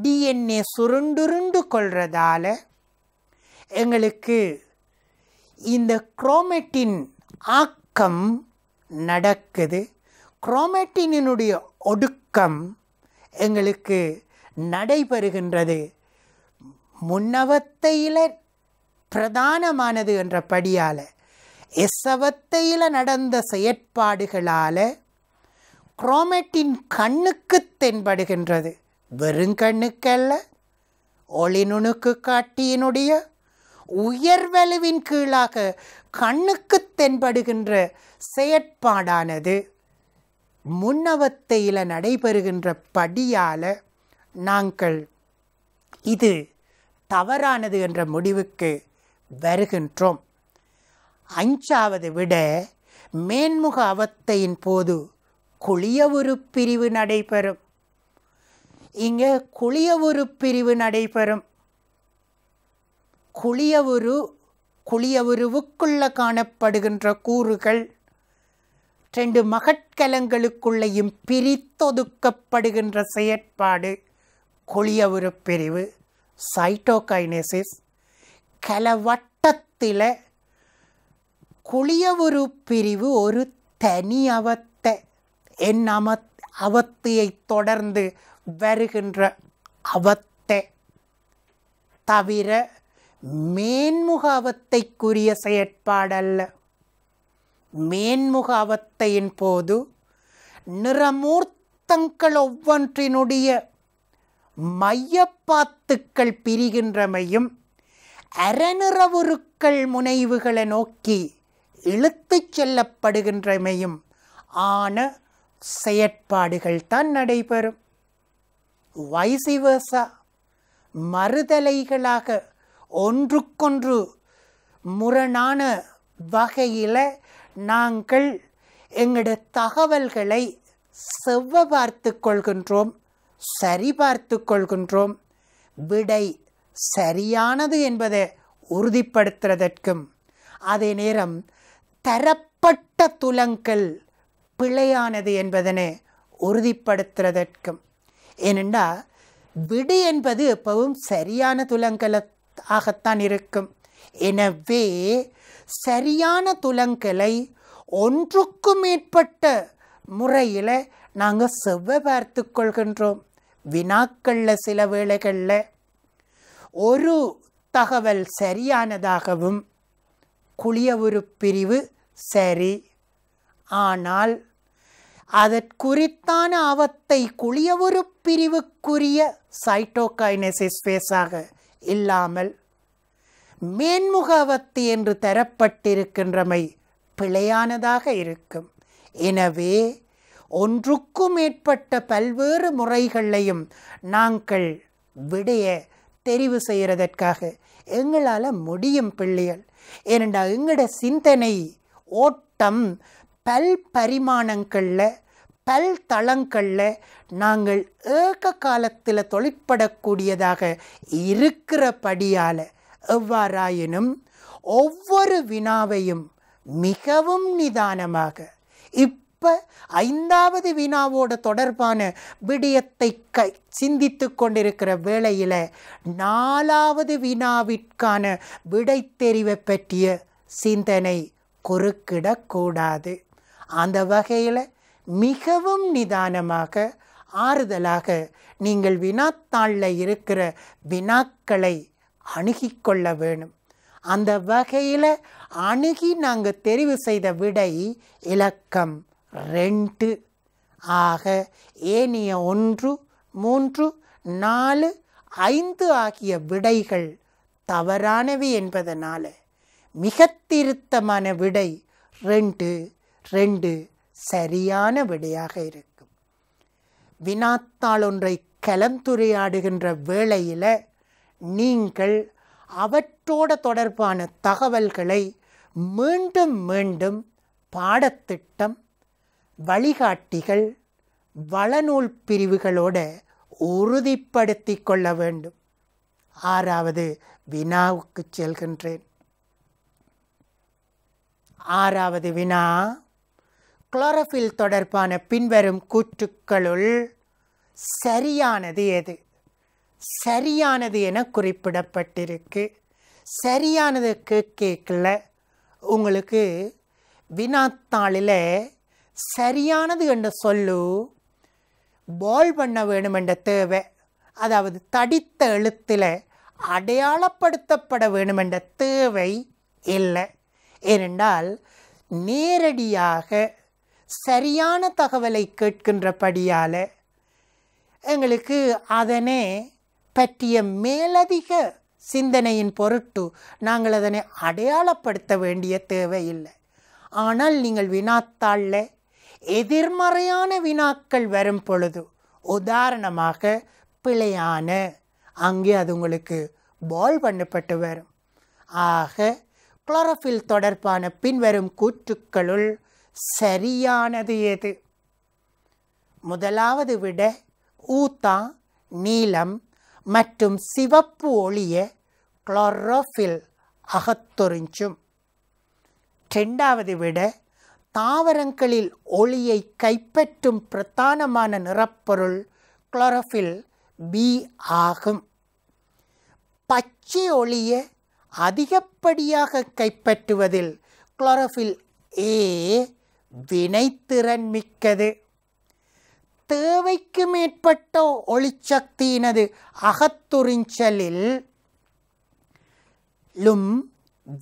டிஎன்ஏ சுருண்டுருண்டு கொள்றதால எங்களுக்கு இந்த குரோமெட்டின் ஆக்கம் நடக்குது குரோமேட்டினுடைய ஒடுக்கம் எங்களுக்கு நடைபெறுகின்றது முன்னவத்தையில் பிரதானமானது என்ற படியால் எசவத்தையில் நடந்த செயற்பாடுகளால் குரோமெட்டின் கண்ணுக்கு தென்படுகின்றது கண்ணுக்கல்ல ஒளி நுணுக்கு காட்டியினுடைய உயர்வலுவின் கீழாக கண்ணுக்கு தென்படுகின்ற செயற்பாடானது முன்னவத்தையில் நடைபெறுகின்ற படியால் நாங்கள் இது தவறானது என்ற முடிவுக்கு வருகின்றோம் அஞ்சாவது விட மேன்முக அவத்தையின் போது குளிய பிரிவு நடைபெறும் இங்கே குளிய பிரிவு நடைபெறும் குளிய ஒரு குளிய உருவுக்குள்ள காணப்படுகின்ற கூறுகள் ரெண்டு மகட்கலங்களுக்குள்ளேயும் பிரித்தொதுக்கப்படுகின்ற செயற்பாடு கொளியவுரு பிரிவு சைட்டோகைனசிஸ் கலவட்டத்தில் கொளியவுரு பிரிவு ஒரு தனி அவத்தை என் அம அவத்தையை தொடர்ந்து வருகின்ற அவத்தை தவிர மேன்முகாவத்தைக்குரிய செயற்பாடல்ல மேன்முகாவத்தையின் போது நிறமூர்த்தங்கள் ஒவ்வொன்றினுடைய மையப்பாத்துக்கள் பிரிகின்றமையும் அரணிறவுருக்கள் முனைவுகளை நோக்கி இழுத்துச் செல்லப்படுகின்றமையும் ஆன செயற்பாடுகள் தான் நடைபெறும் வைசிவசா மறுதலைகளாக ஒன்றுக்கொன்று முரணான வகையில் நாங்கள் எங்களோட தகவல்களை செவ்வ பார்த்து கொள்கின்றோம் பார்த்து கொள்கின்றோம் விடை சரியானது என்பதை உறுதிப்படுத்துறதற்கும் அதே நேரம் தரப்பட்ட துலங்கல் பிழையானது என்பதனை உறுதிப்படுத்துறதற்கும் ஏனென்றால் விடு என்பது எப்பவும் சரியான துலங்கலை ஆகத்தான் இருக்கும் எனவே சரியான துலங்களை ஒன்றுக்கும் மேற்பட்ட முறையில் நாங்கள் செவ்வ பார்த்து கொள்கின்றோம் வினாக்களில் சில வேளைகளில் ஒரு தகவல் சரியானதாகவும் குளிய பிரிவு சரி ஆனால் அதற்குறித்தான அவத்தை குளிய பிரிவுக்குரிய சைட்டோகைனசிஸ் ஃபேஸாக இல்லாமல் மேன்முக மேன்முகவத்து என்று தரப்பட்டிருக்கின்றமை பிழையானதாக இருக்கும் எனவே ஒன்றுக்கும் மேற்பட்ட பல்வேறு முறைகளையும் நாங்கள் விடைய தெரிவு செய்கிறதற்காக எங்களால் முடியும் பிள்ளைகள் ஏனென்றால் எங்களோட சிந்தனை ஓட்டம் பல் பரிமாணங்களில் பல் தளங்களில் நாங்கள் ஏக காலத்தில் தொழிற்படக்கூடியதாக இருக்கிறபடியால் எவ்வாறாயினும் ஒவ்வொரு வினாவையும் மிகவும் நிதானமாக இப் இப்போ ஐந்தாவது வினாவோட தொடர்பான விடயத்தை க சிந்தித்து கொண்டிருக்கிற வேளையில் நாலாவது வினாவிற்கான விடை தெரிவை பற்றிய சிந்தனை குறுக்கிடக்கூடாது அந்த வகையில் மிகவும் நிதானமாக ஆறுதலாக நீங்கள் வினாத்தாளில் இருக்கிற வினாக்களை அணுகிக்கொள்ள வேணும் அந்த வகையில் அணுகி நாங்கள் தெரிவு செய்த விடை இலக்கம் ரெண்டு ஆக ஏனிய ஒன்று மூன்று நாலு ஐந்து ஆகிய விடைகள் தவறானவை என்பதனால் மிக திருத்தமான விடை ரெண்டு ரெண்டு சரியான விடையாக இருக்கும் வினாத்தாள் ஒன்றை கலந்துரையாடுகின்ற வேளையில் நீங்கள் அவற்றோட தொடர்பான தகவல்களை மீண்டும் மீண்டும் பாடத்திட்டம் வழிகாட்டிகள் வளநூல் பிரிவுகளோட உறுதிப்படுத்தி கொள்ள வேண்டும் ஆறாவது வினாவுக்கு செல்கின்றேன் ஆறாவது வினா குளோரஃபில் தொடர்பான பின்வரும் கூற்றுக்களுள் சரியானது எது சரியானது என குறிப்பிடப்பட்டிருக்கு சரியானதுக்கு கேட்கல உங்களுக்கு வினாத்தாளில் சரியானது என்று சொல்லு போல் பண்ண வேணும் என்ற தேவை அதாவது தடித்த எழுத்தில் அடையாளப்படுத்தப்பட வேணும் என்ற தேவை இல்லை ஏனென்றால் நேரடியாக சரியான தகவலை கேட்கின்றபடியால் எங்களுக்கு அதனை பற்றிய மேலதிக சிந்தனையின் பொருட்டு நாங்கள் அதனை அடையாளப்படுத்த வேண்டிய தேவையில்லை ஆனால் நீங்கள் வினாத்தாளில் எதிர்மறையான வினாக்கள் வரும் பொழுது உதாரணமாக பிழையான அங்கே அது உங்களுக்கு பால் பண்ணப்பட்டு வரும் ஆக குளோரோஃபில் தொடர்பான பின்வரும் கூற்றுக்களுள் சரியானது எது முதலாவது விட ஊத்தா நீலம் மற்றும் சிவப்பு ஒளிய குளோரோஃபில் அகத்தொறிஞ்சும் ரெண்டாவது விட தாவரங்களில் ஒளியை கைப்பற்றும் பிரதானமான நிறப்பொருள் குளோரோஃபில் பி ஆகும் பச்சை ஒளியை அதிகப்படியாக கைப்பற்றுவதில் குளோரோஃபில் ஏ வினைத்திறன் மிக்கது தேவைக்கு மேற்பட்ட ஒளிச்சக்தியினது அகத்துறிஞ்சலில் லும்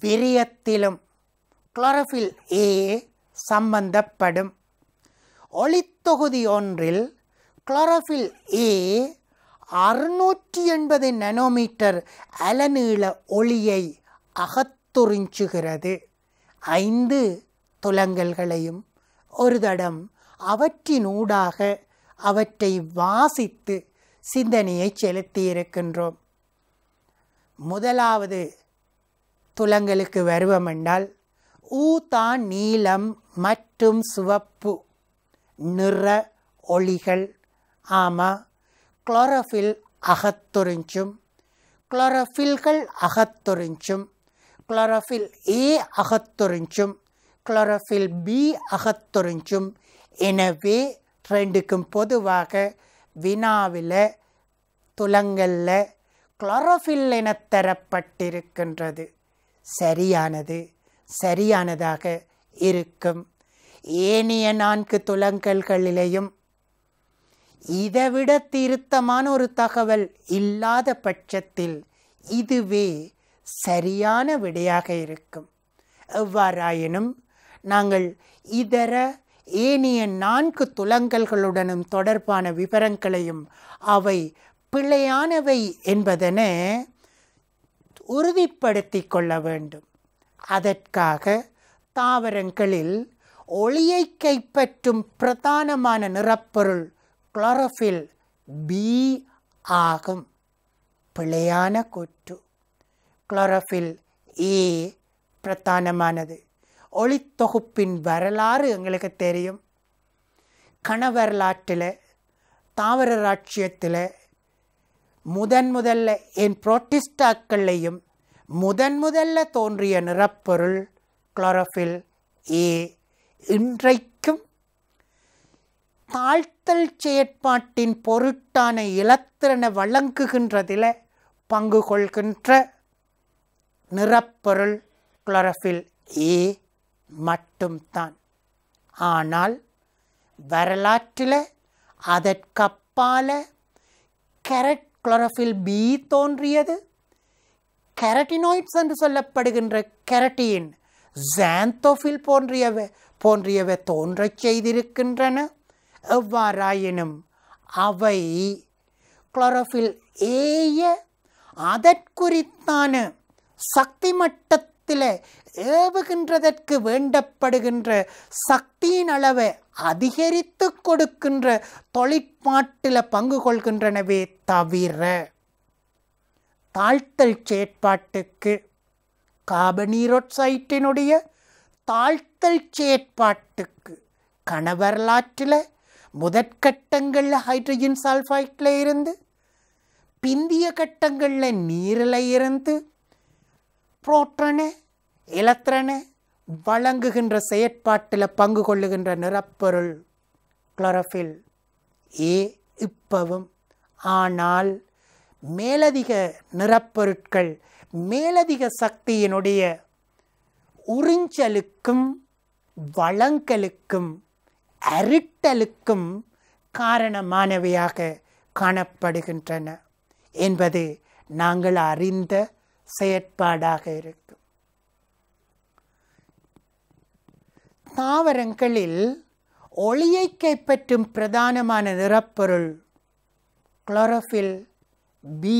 விரியத்திலும் குளோரோஃபில் ஏ சம்பந்தப்படும் ஒளித்தொகுதி ஒன்றில் குளோரோஃபில் ஏ அறுநூற்றி எண்பது நனோமீட்டர் அலநீள ஒளியை அகத்துறிஞ்சுகிறது ஐந்து துலங்கல்களையும் ஒரு தடம் அவற்றினூடாக அவற்றை வாசித்து சிந்தனையை செலுத்தியிருக்கின்றோம் முதலாவது துலங்களுக்கு வருவமென்றால் ஊதான் நீலம் மற்றும் சிவப்பு நிற ஒளிகள் ஆமாம் குளோரஃபில் அகத்தொறிஞ்சும் குளோரஃபில்கள் அகத்தொறிஞ்சும் குளோரஃபில் ஏ அகத்தொறிஞ்சும் குளோரஃபில் பி அகத்தொறிஞ்சும் எனவே ரெண்டுக்கும் பொதுவாக வினாவில் துலங்களில் குளோரஃபில் என தரப்பட்டிருக்கின்றது சரியானது சரியானதாக இருக்கும் ஏனைய நான்கு துலங்கல்களிலேயும் இதைவிட திருத்தமான ஒரு தகவல் இல்லாத பட்சத்தில் இதுவே சரியான விடையாக இருக்கும் எவ்வாறாயினும் நாங்கள் இதர ஏனைய நான்கு துலங்கல்களுடனும் தொடர்பான விவரங்களையும் அவை பிழையானவை என்பதனை உறுதிப்படுத்தி கொள்ள வேண்டும் அதற்காக தாவரங்களில் ஒளியை கைப்பற்றும் பிரதானமான நிறப்பொருள் குளோரோஃபில் பி ஆகும் பிழையான கொற்று குளோரோஃபில் ஏ பிரதானமானது ஒளித்தொகுப்பின் வரலாறு எங்களுக்கு தெரியும் கணவரலாற்றில் தாவர ராட்சியத்தில் முதன் முதல்ல என் புரோட்டிஸ்டாக்கள்லையும் முதன் முதல்ல தோன்றிய நிறப்பொருள் குளோரோஃபில் ஏ இன்றைக்கும் தாழ்த்தல் செயற்பாட்டின் பொருட்டான இலத்திரனை வழங்குகின்றதில் பங்கு கொள்கின்ற நிறப்பொருள் குளோரோஃபில் ஏ மட்டும்தான் ஆனால் வரலாற்றில் அதற்கப்பால கரட் குளோரோஃபில் பி தோன்றியது கெரட்டினாய்ட்ஸ் என்று சொல்லப்படுகின்ற கெரட்டியின் ஜாந்தோஃபில் போன்றியவை போன்றியவை தோன்றச் செய்திருக்கின்றன எவ்வாறாயினும் அவை குளோரோஃபில் ஏய அதற்குறித்தான சக்தி மட்டத்தில் ஏவுகின்றதற்கு வேண்டப்படுகின்ற சக்தியின் அளவை அதிகரித்து கொடுக்கின்ற தொழிற்பாட்டில் பங்கு கொள்கின்றனவே தவிர தாழ்த்தல் செயற்பாட்டுக்கு காபனீரோட்சைட்டினுடைய தாழ்த்தல் செயற்பாட்டுக்கு கணவரலாற்றில் முதற்கட்டங்களில் ஹைட்ரஜன் சல்ஃபைட்டில் இருந்து பிந்திய கட்டங்களில் நீரில் இருந்து புரோட்டனை எலக்ட்ரனை வழங்குகின்ற செயற்பாட்டில் பங்கு கொள்ளுகின்ற நிறப்பொருள் குளோரஃபில் ஏ இப்பவும் ஆனால் மேலதிக நிறப்பொருட்கள் மேலதிக சக்தியினுடைய உறிஞ்சலுக்கும் வளங்களுக்கும் அருட்டலுக்கும் காரணமானவையாக காணப்படுகின்றன என்பது நாங்கள் அறிந்த செயற்பாடாக இருக்கும் தாவரங்களில் ஒளியை கைப்பற்றும் பிரதானமான நிறப்பொருள் குளோரோஃபில் பி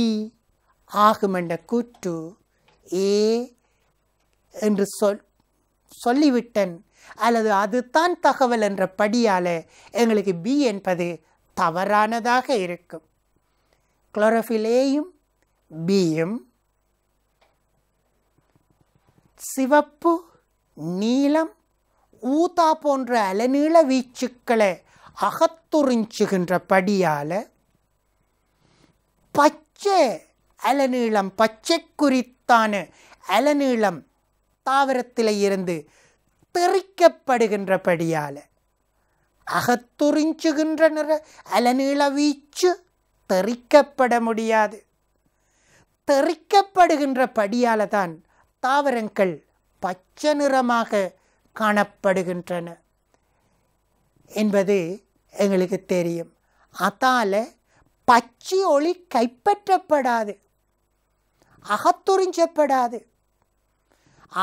ஆகும் என்ற கூற்று ஏ என்று சொல் சொல்லிவிட்டேன் அல்லது அதுதான் தகவல் என்ற படியால் எங்களுக்கு பி என்பது தவறானதாக இருக்கும் குளோரோஃபில் ஏயும் பியும் சிவப்பு நீலம் ஊதா போன்ற அலநீள வீச்சுக்களை அகத்துறிஞ்சுகின்ற படியால் பச்சை அலநீளம் பச்சை குறித்தான அலநீளம் தாவரத்தில் இருந்து தெறிக்கப்படுகின்றபடியால் அகத்துறிஞ்சுகின்ற நிற அலநீள வீச்சு தெறிக்கப்பட முடியாது தெறிக்கப்படுகின்ற படியால் தான் தாவரங்கள் பச்சை நிறமாக காணப்படுகின்றன என்பது எங்களுக்கு தெரியும் அதால் பச்சி ஒளி கைப்பற்றப்படாது அகத்துறிஞ்சப்படாது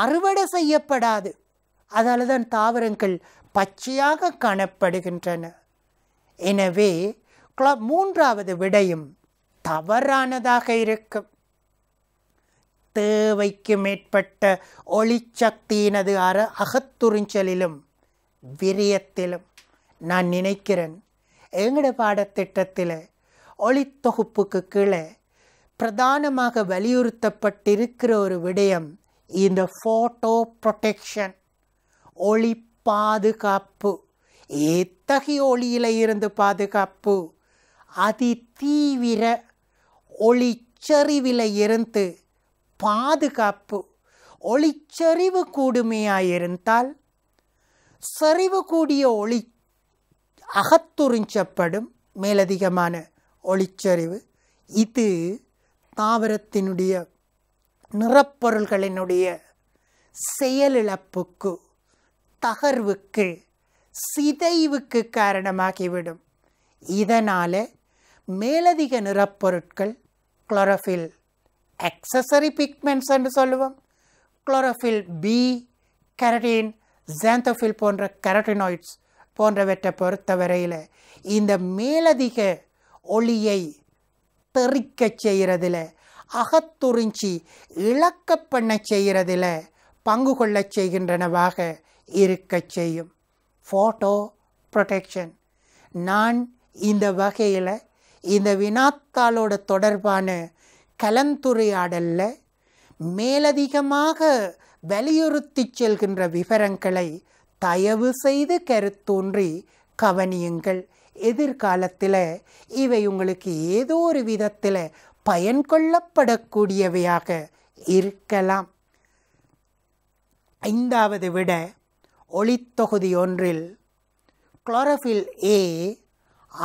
அறுவடை செய்யப்படாது அதனால தான் தாவரங்கள் பச்சையாக காணப்படுகின்றன எனவே மூன்றாவது விடையும் தவறானதாக இருக்கும் தேவைக்கு மேற்பட்ட ஒளிச்சக்தியினது அற அகத்துறிஞ்சலிலும் விரியத்திலும் நான் நினைக்கிறேன் எங்களோட பாடத்திட்டத்தில் ஒளித்தொகுப்புக்கு கீழே பிரதானமாக வலியுறுத்தப்பட்டிருக்கிற ஒரு விடயம் இந்த ஃபோட்டோ ப்ரொடெக்ஷன் ஒளி பாதுகாப்பு எத்தகைய ஒளியில் இருந்து பாதுகாப்பு அதி தீவிர ஒளிச்சரிவில் இருந்து பாதுகாப்பு ஒளிச்சரிவு கூடுமையாயிருந்தால் சரிவு கூடிய ஒளி அகத்துறிஞ்சப்படும் மேலதிகமான ஒளிச்சரிவு இது தாவரத்தினுடைய நிறப்பொருள்களினுடைய செயலிழப்புக்கு தகர்வுக்கு சிதைவுக்கு காரணமாகிவிடும் இதனால் மேலதிக நிறப்பொருட்கள் குளோரோஃபில் அக்சசரி பிக்மெண்ட்ஸ் என்று சொல்லுவோம் குளோரோஃபில் பி கரட்டின் ஜாந்தோஃபில் போன்ற கரட்டினாய்ட்ஸ் போன்றவற்றை பொறுத்தவரையில் இந்த மேலதிக ஒளியை தெறிக்கச் செய்கிறதில் அகத்துறிஞ்சி இழக்க பண்ண செய்கிறதில் பங்கு கொள்ளச் செய்கின்றனவாக இருக்கச் செய்யும் ஃபோட்டோ ப்ரொடெக்ஷன் நான் இந்த வகையில் இந்த வினாத்தாளோட தொடர்பான கலந்துரையாடலில் மேலதிகமாக வலியுறுத்தி செல்கின்ற விவரங்களை தயவு செய்து கருத்தூன்றி கவனியுங்கள் எதிர்காலத்தில் இவை உங்களுக்கு ஏதோ ஒரு விதத்தில் பயன் கொள்ளப்படக்கூடியவையாக இருக்கலாம் ஐந்தாவது விட ஒளித்தொகுதி ஒன்றில் குளோரோஃபில் ஏ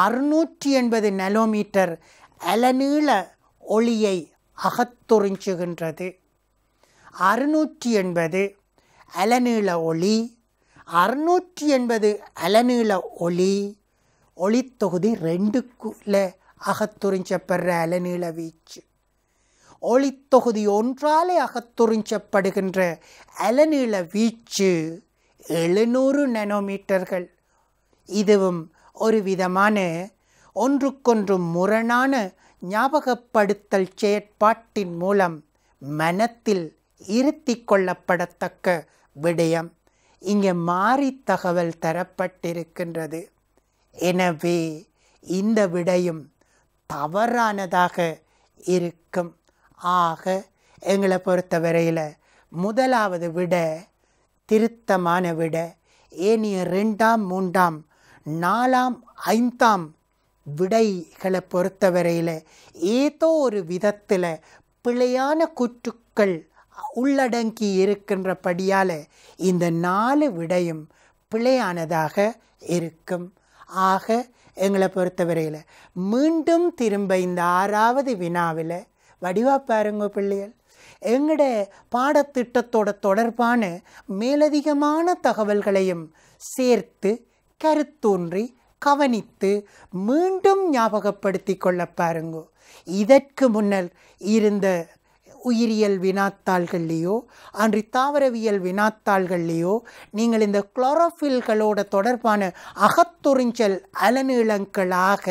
அறுநூற்றி எண்பது நலோமீட்டர் அலநீள ஒளியை அகத்துறிஞ்சுகின்றது அறுநூற்றி எண்பது அலநீள ஒளி அறுநூற்றி எண்பது அலநீள ஒளி ஒளித்தொகுதி ரெண்டுக்குள்ளே அகத்துறிஞ்சப்படுற அலைநீள வீச்சு ஒளித்தொகுதி ஒன்றாலே அகத்துறிஞ்சப்படுகின்ற அலைநீள வீச்சு எழுநூறு நனோமீட்டர்கள் இதுவும் ஒரு விதமான ஒன்றுக்கொன்று முரணான ஞாபகப்படுத்தல் செயற்பாட்டின் மூலம் மனத்தில் இருத்தி கொள்ளப்படத்தக்க விடயம் இங்கே மாறி தகவல் தரப்பட்டிருக்கின்றது எனவே இந்த விடையும் தவறானதாக இருக்கும் ஆக எங்களை பொறுத்தவரையில் முதலாவது விட திருத்தமான விட ஏனைய ரெண்டாம் மூன்றாம் நாலாம் ஐந்தாம் விடைகளை பொறுத்தவரையில் ஏதோ ஒரு விதத்தில் பிழையான குற்றுக்கள் உள்ளடங்கி இருக்கின்றபடியால் இந்த நாலு விடையும் பிழையானதாக இருக்கும் ஆக எங்களை பொறுத்தவரையில் மீண்டும் திரும்ப இந்த ஆறாவது வினாவில் வடிவா பாருங்க பிள்ளைகள் எங்களோட பாடத்திட்டத்தோட தொடர்பான மேலதிகமான தகவல்களையும் சேர்த்து கருத்தூன்றி கவனித்து மீண்டும் ஞாபகப்படுத்தி கொள்ள பாருங்கோ இதற்கு முன்னர் இருந்த உயிரியல் வினாத்தாள்கள்லேயோ அன்றி தாவரவியல் வினாத்தாள்கள்லேயோ நீங்கள் இந்த குளோரோஃபில்களோட தொடர்பான அகத்துறிஞ்சல் அலநீளங்களாக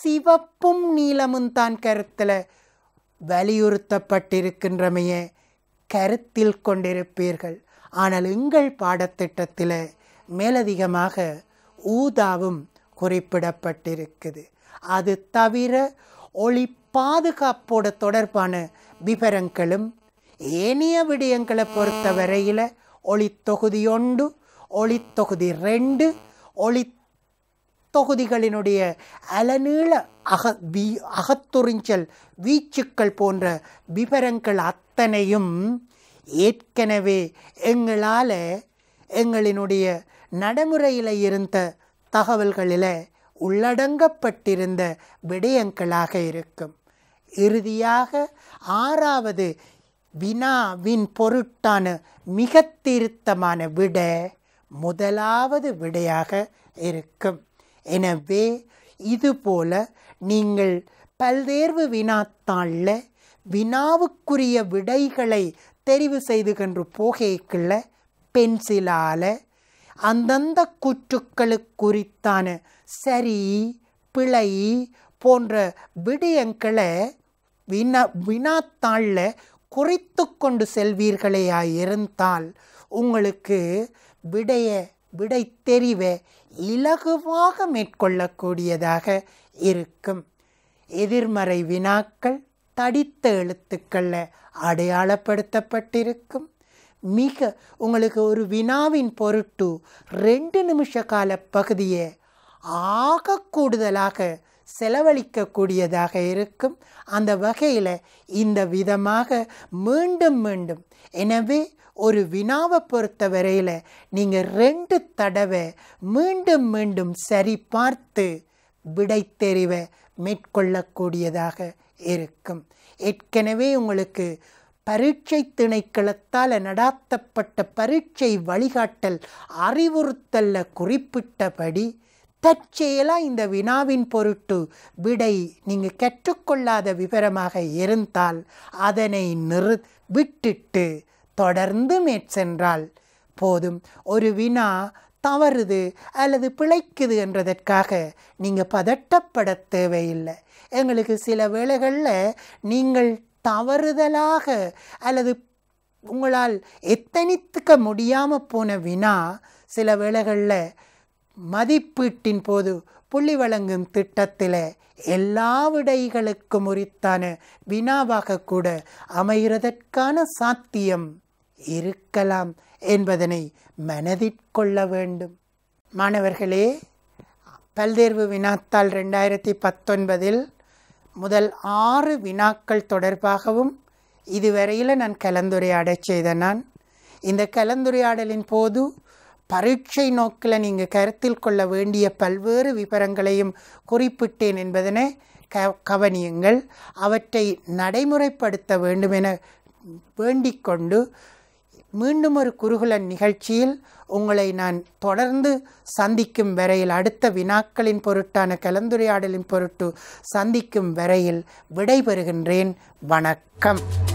சிவப்பும் நீளமும் தான் கருத்தில் வலியுறுத்தப்பட்டிருக்கின்றமைய கருத்தில் கொண்டிருப்பீர்கள் ஆனால் எங்கள் பாடத்திட்டத்தில் மேலதிகமாக ஊதாவும் குறிப்பிடப்பட்டிருக்குது அது தவிர ஒளி பாதுகாப்போட தொடர்பான விபரங்களும் ஏனைய விடயங்களை பொறுத்த வரையில் ஒளித்தொகுதி ஒன்று ஒளித்தொகுதி ரெண்டு ஒளி தொகுதிகளினுடைய அலநீள அக வி அகத்துறிஞ்சல் வீச்சுக்கள் போன்ற விபரங்கள் அத்தனையும் ஏற்கனவே எங்களால் எங்களினுடைய நடைமுறையில் இருந்த தகவல்களில் உள்ளடங்கப்பட்டிருந்த விடயங்களாக இருக்கும் இறுதியாக ஆறாவது வினாவின் பொருட்டான மிக திருத்தமான விட முதலாவது விடையாக இருக்கும் எனவே இதுபோல நீங்கள் பல்தேர்வு வினாத்தாளில் வினாவுக்குரிய விடைகளை தெரிவு செய்துகன்று போகைக்குள்ள பென்சிலால் அந்தந்த குறித்தான சரி பிழை போன்ற விடயங்களை வினா வினாத்தாளில் குறித்து கொண்டு இருந்தால் உங்களுக்கு விடைய விடை தெரிவை இலகுவாக மேற்கொள்ளக்கூடியதாக இருக்கும் எதிர்மறை வினாக்கள் தடித்த எழுத்துக்களில் அடையாளப்படுத்தப்பட்டிருக்கும் மிக உங்களுக்கு ஒரு வினாவின் பொருட்டு ரெண்டு நிமிஷ கால பகுதியை ஆக கூடுதலாக செலவழிக்கக்கூடியதாக இருக்கும் அந்த வகையில் இந்த விதமாக மீண்டும் மீண்டும் எனவே ஒரு வினாவை பொறுத்த வரையில் நீங்கள் ரெண்டு தடவை மீண்டும் மீண்டும் சரி பார்த்து விடை தெரிவை மேற்கொள்ளக்கூடியதாக இருக்கும் ஏற்கனவே உங்களுக்கு பரீட்சை திணைக்களத்தால் நடாத்தப்பட்ட பரீட்சை வழிகாட்டல் அறிவுறுத்தலில் குறிப்பிட்டபடி தற்செயலாக இந்த வினாவின் பொருட்டு விடை நீங்கள் கற்றுக்கொள்ளாத விவரமாக இருந்தால் அதனை நிறு விட்டுட்டு தொடர்ந்து மேற்சென்றால் போதும் ஒரு வினா தவறுது அல்லது பிழைக்குது என்றதற்காக நீங்கள் பதட்டப்பட தேவையில்லை எங்களுக்கு சில வேளைகளில் நீங்கள் தவறுதலாக அல்லது உங்களால் எத்தனித்துக்க முடியாமல் போன வினா சில வேளைகளில் மதிப்பீட்டின் போது புள்ளி வழங்கும் திட்டத்தில் எல்லா விடைகளுக்கும் உரித்தான வினாவாக கூட அமைகிறதற்கான சாத்தியம் இருக்கலாம் என்பதனை மனதிற்கொள்ள வேண்டும் மாணவர்களே பல்தேர்வு வினாத்தால் ரெண்டாயிரத்தி பத்தொன்பதில் முதல் ஆறு வினாக்கள் தொடர்பாகவும் இதுவரையில் நான் கலந்துரையாடச் செய்த நான் இந்த கலந்துரையாடலின் போது பரீட்சை நோக்கில் நீங்கள் கருத்தில் கொள்ள வேண்டிய பல்வேறு விவரங்களையும் குறிப்பிட்டேன் என்பதனை க கவனியுங்கள் அவற்றை நடைமுறைப்படுத்த வேண்டும் என வேண்டிக்கொண்டு மீண்டும் ஒரு குருகுலன் நிகழ்ச்சியில் உங்களை நான் தொடர்ந்து சந்திக்கும் வரையில் அடுத்த வினாக்களின் பொருட்டான கலந்துரையாடலின் பொருட்டு சந்திக்கும் வரையில் விடைபெறுகின்றேன் வணக்கம்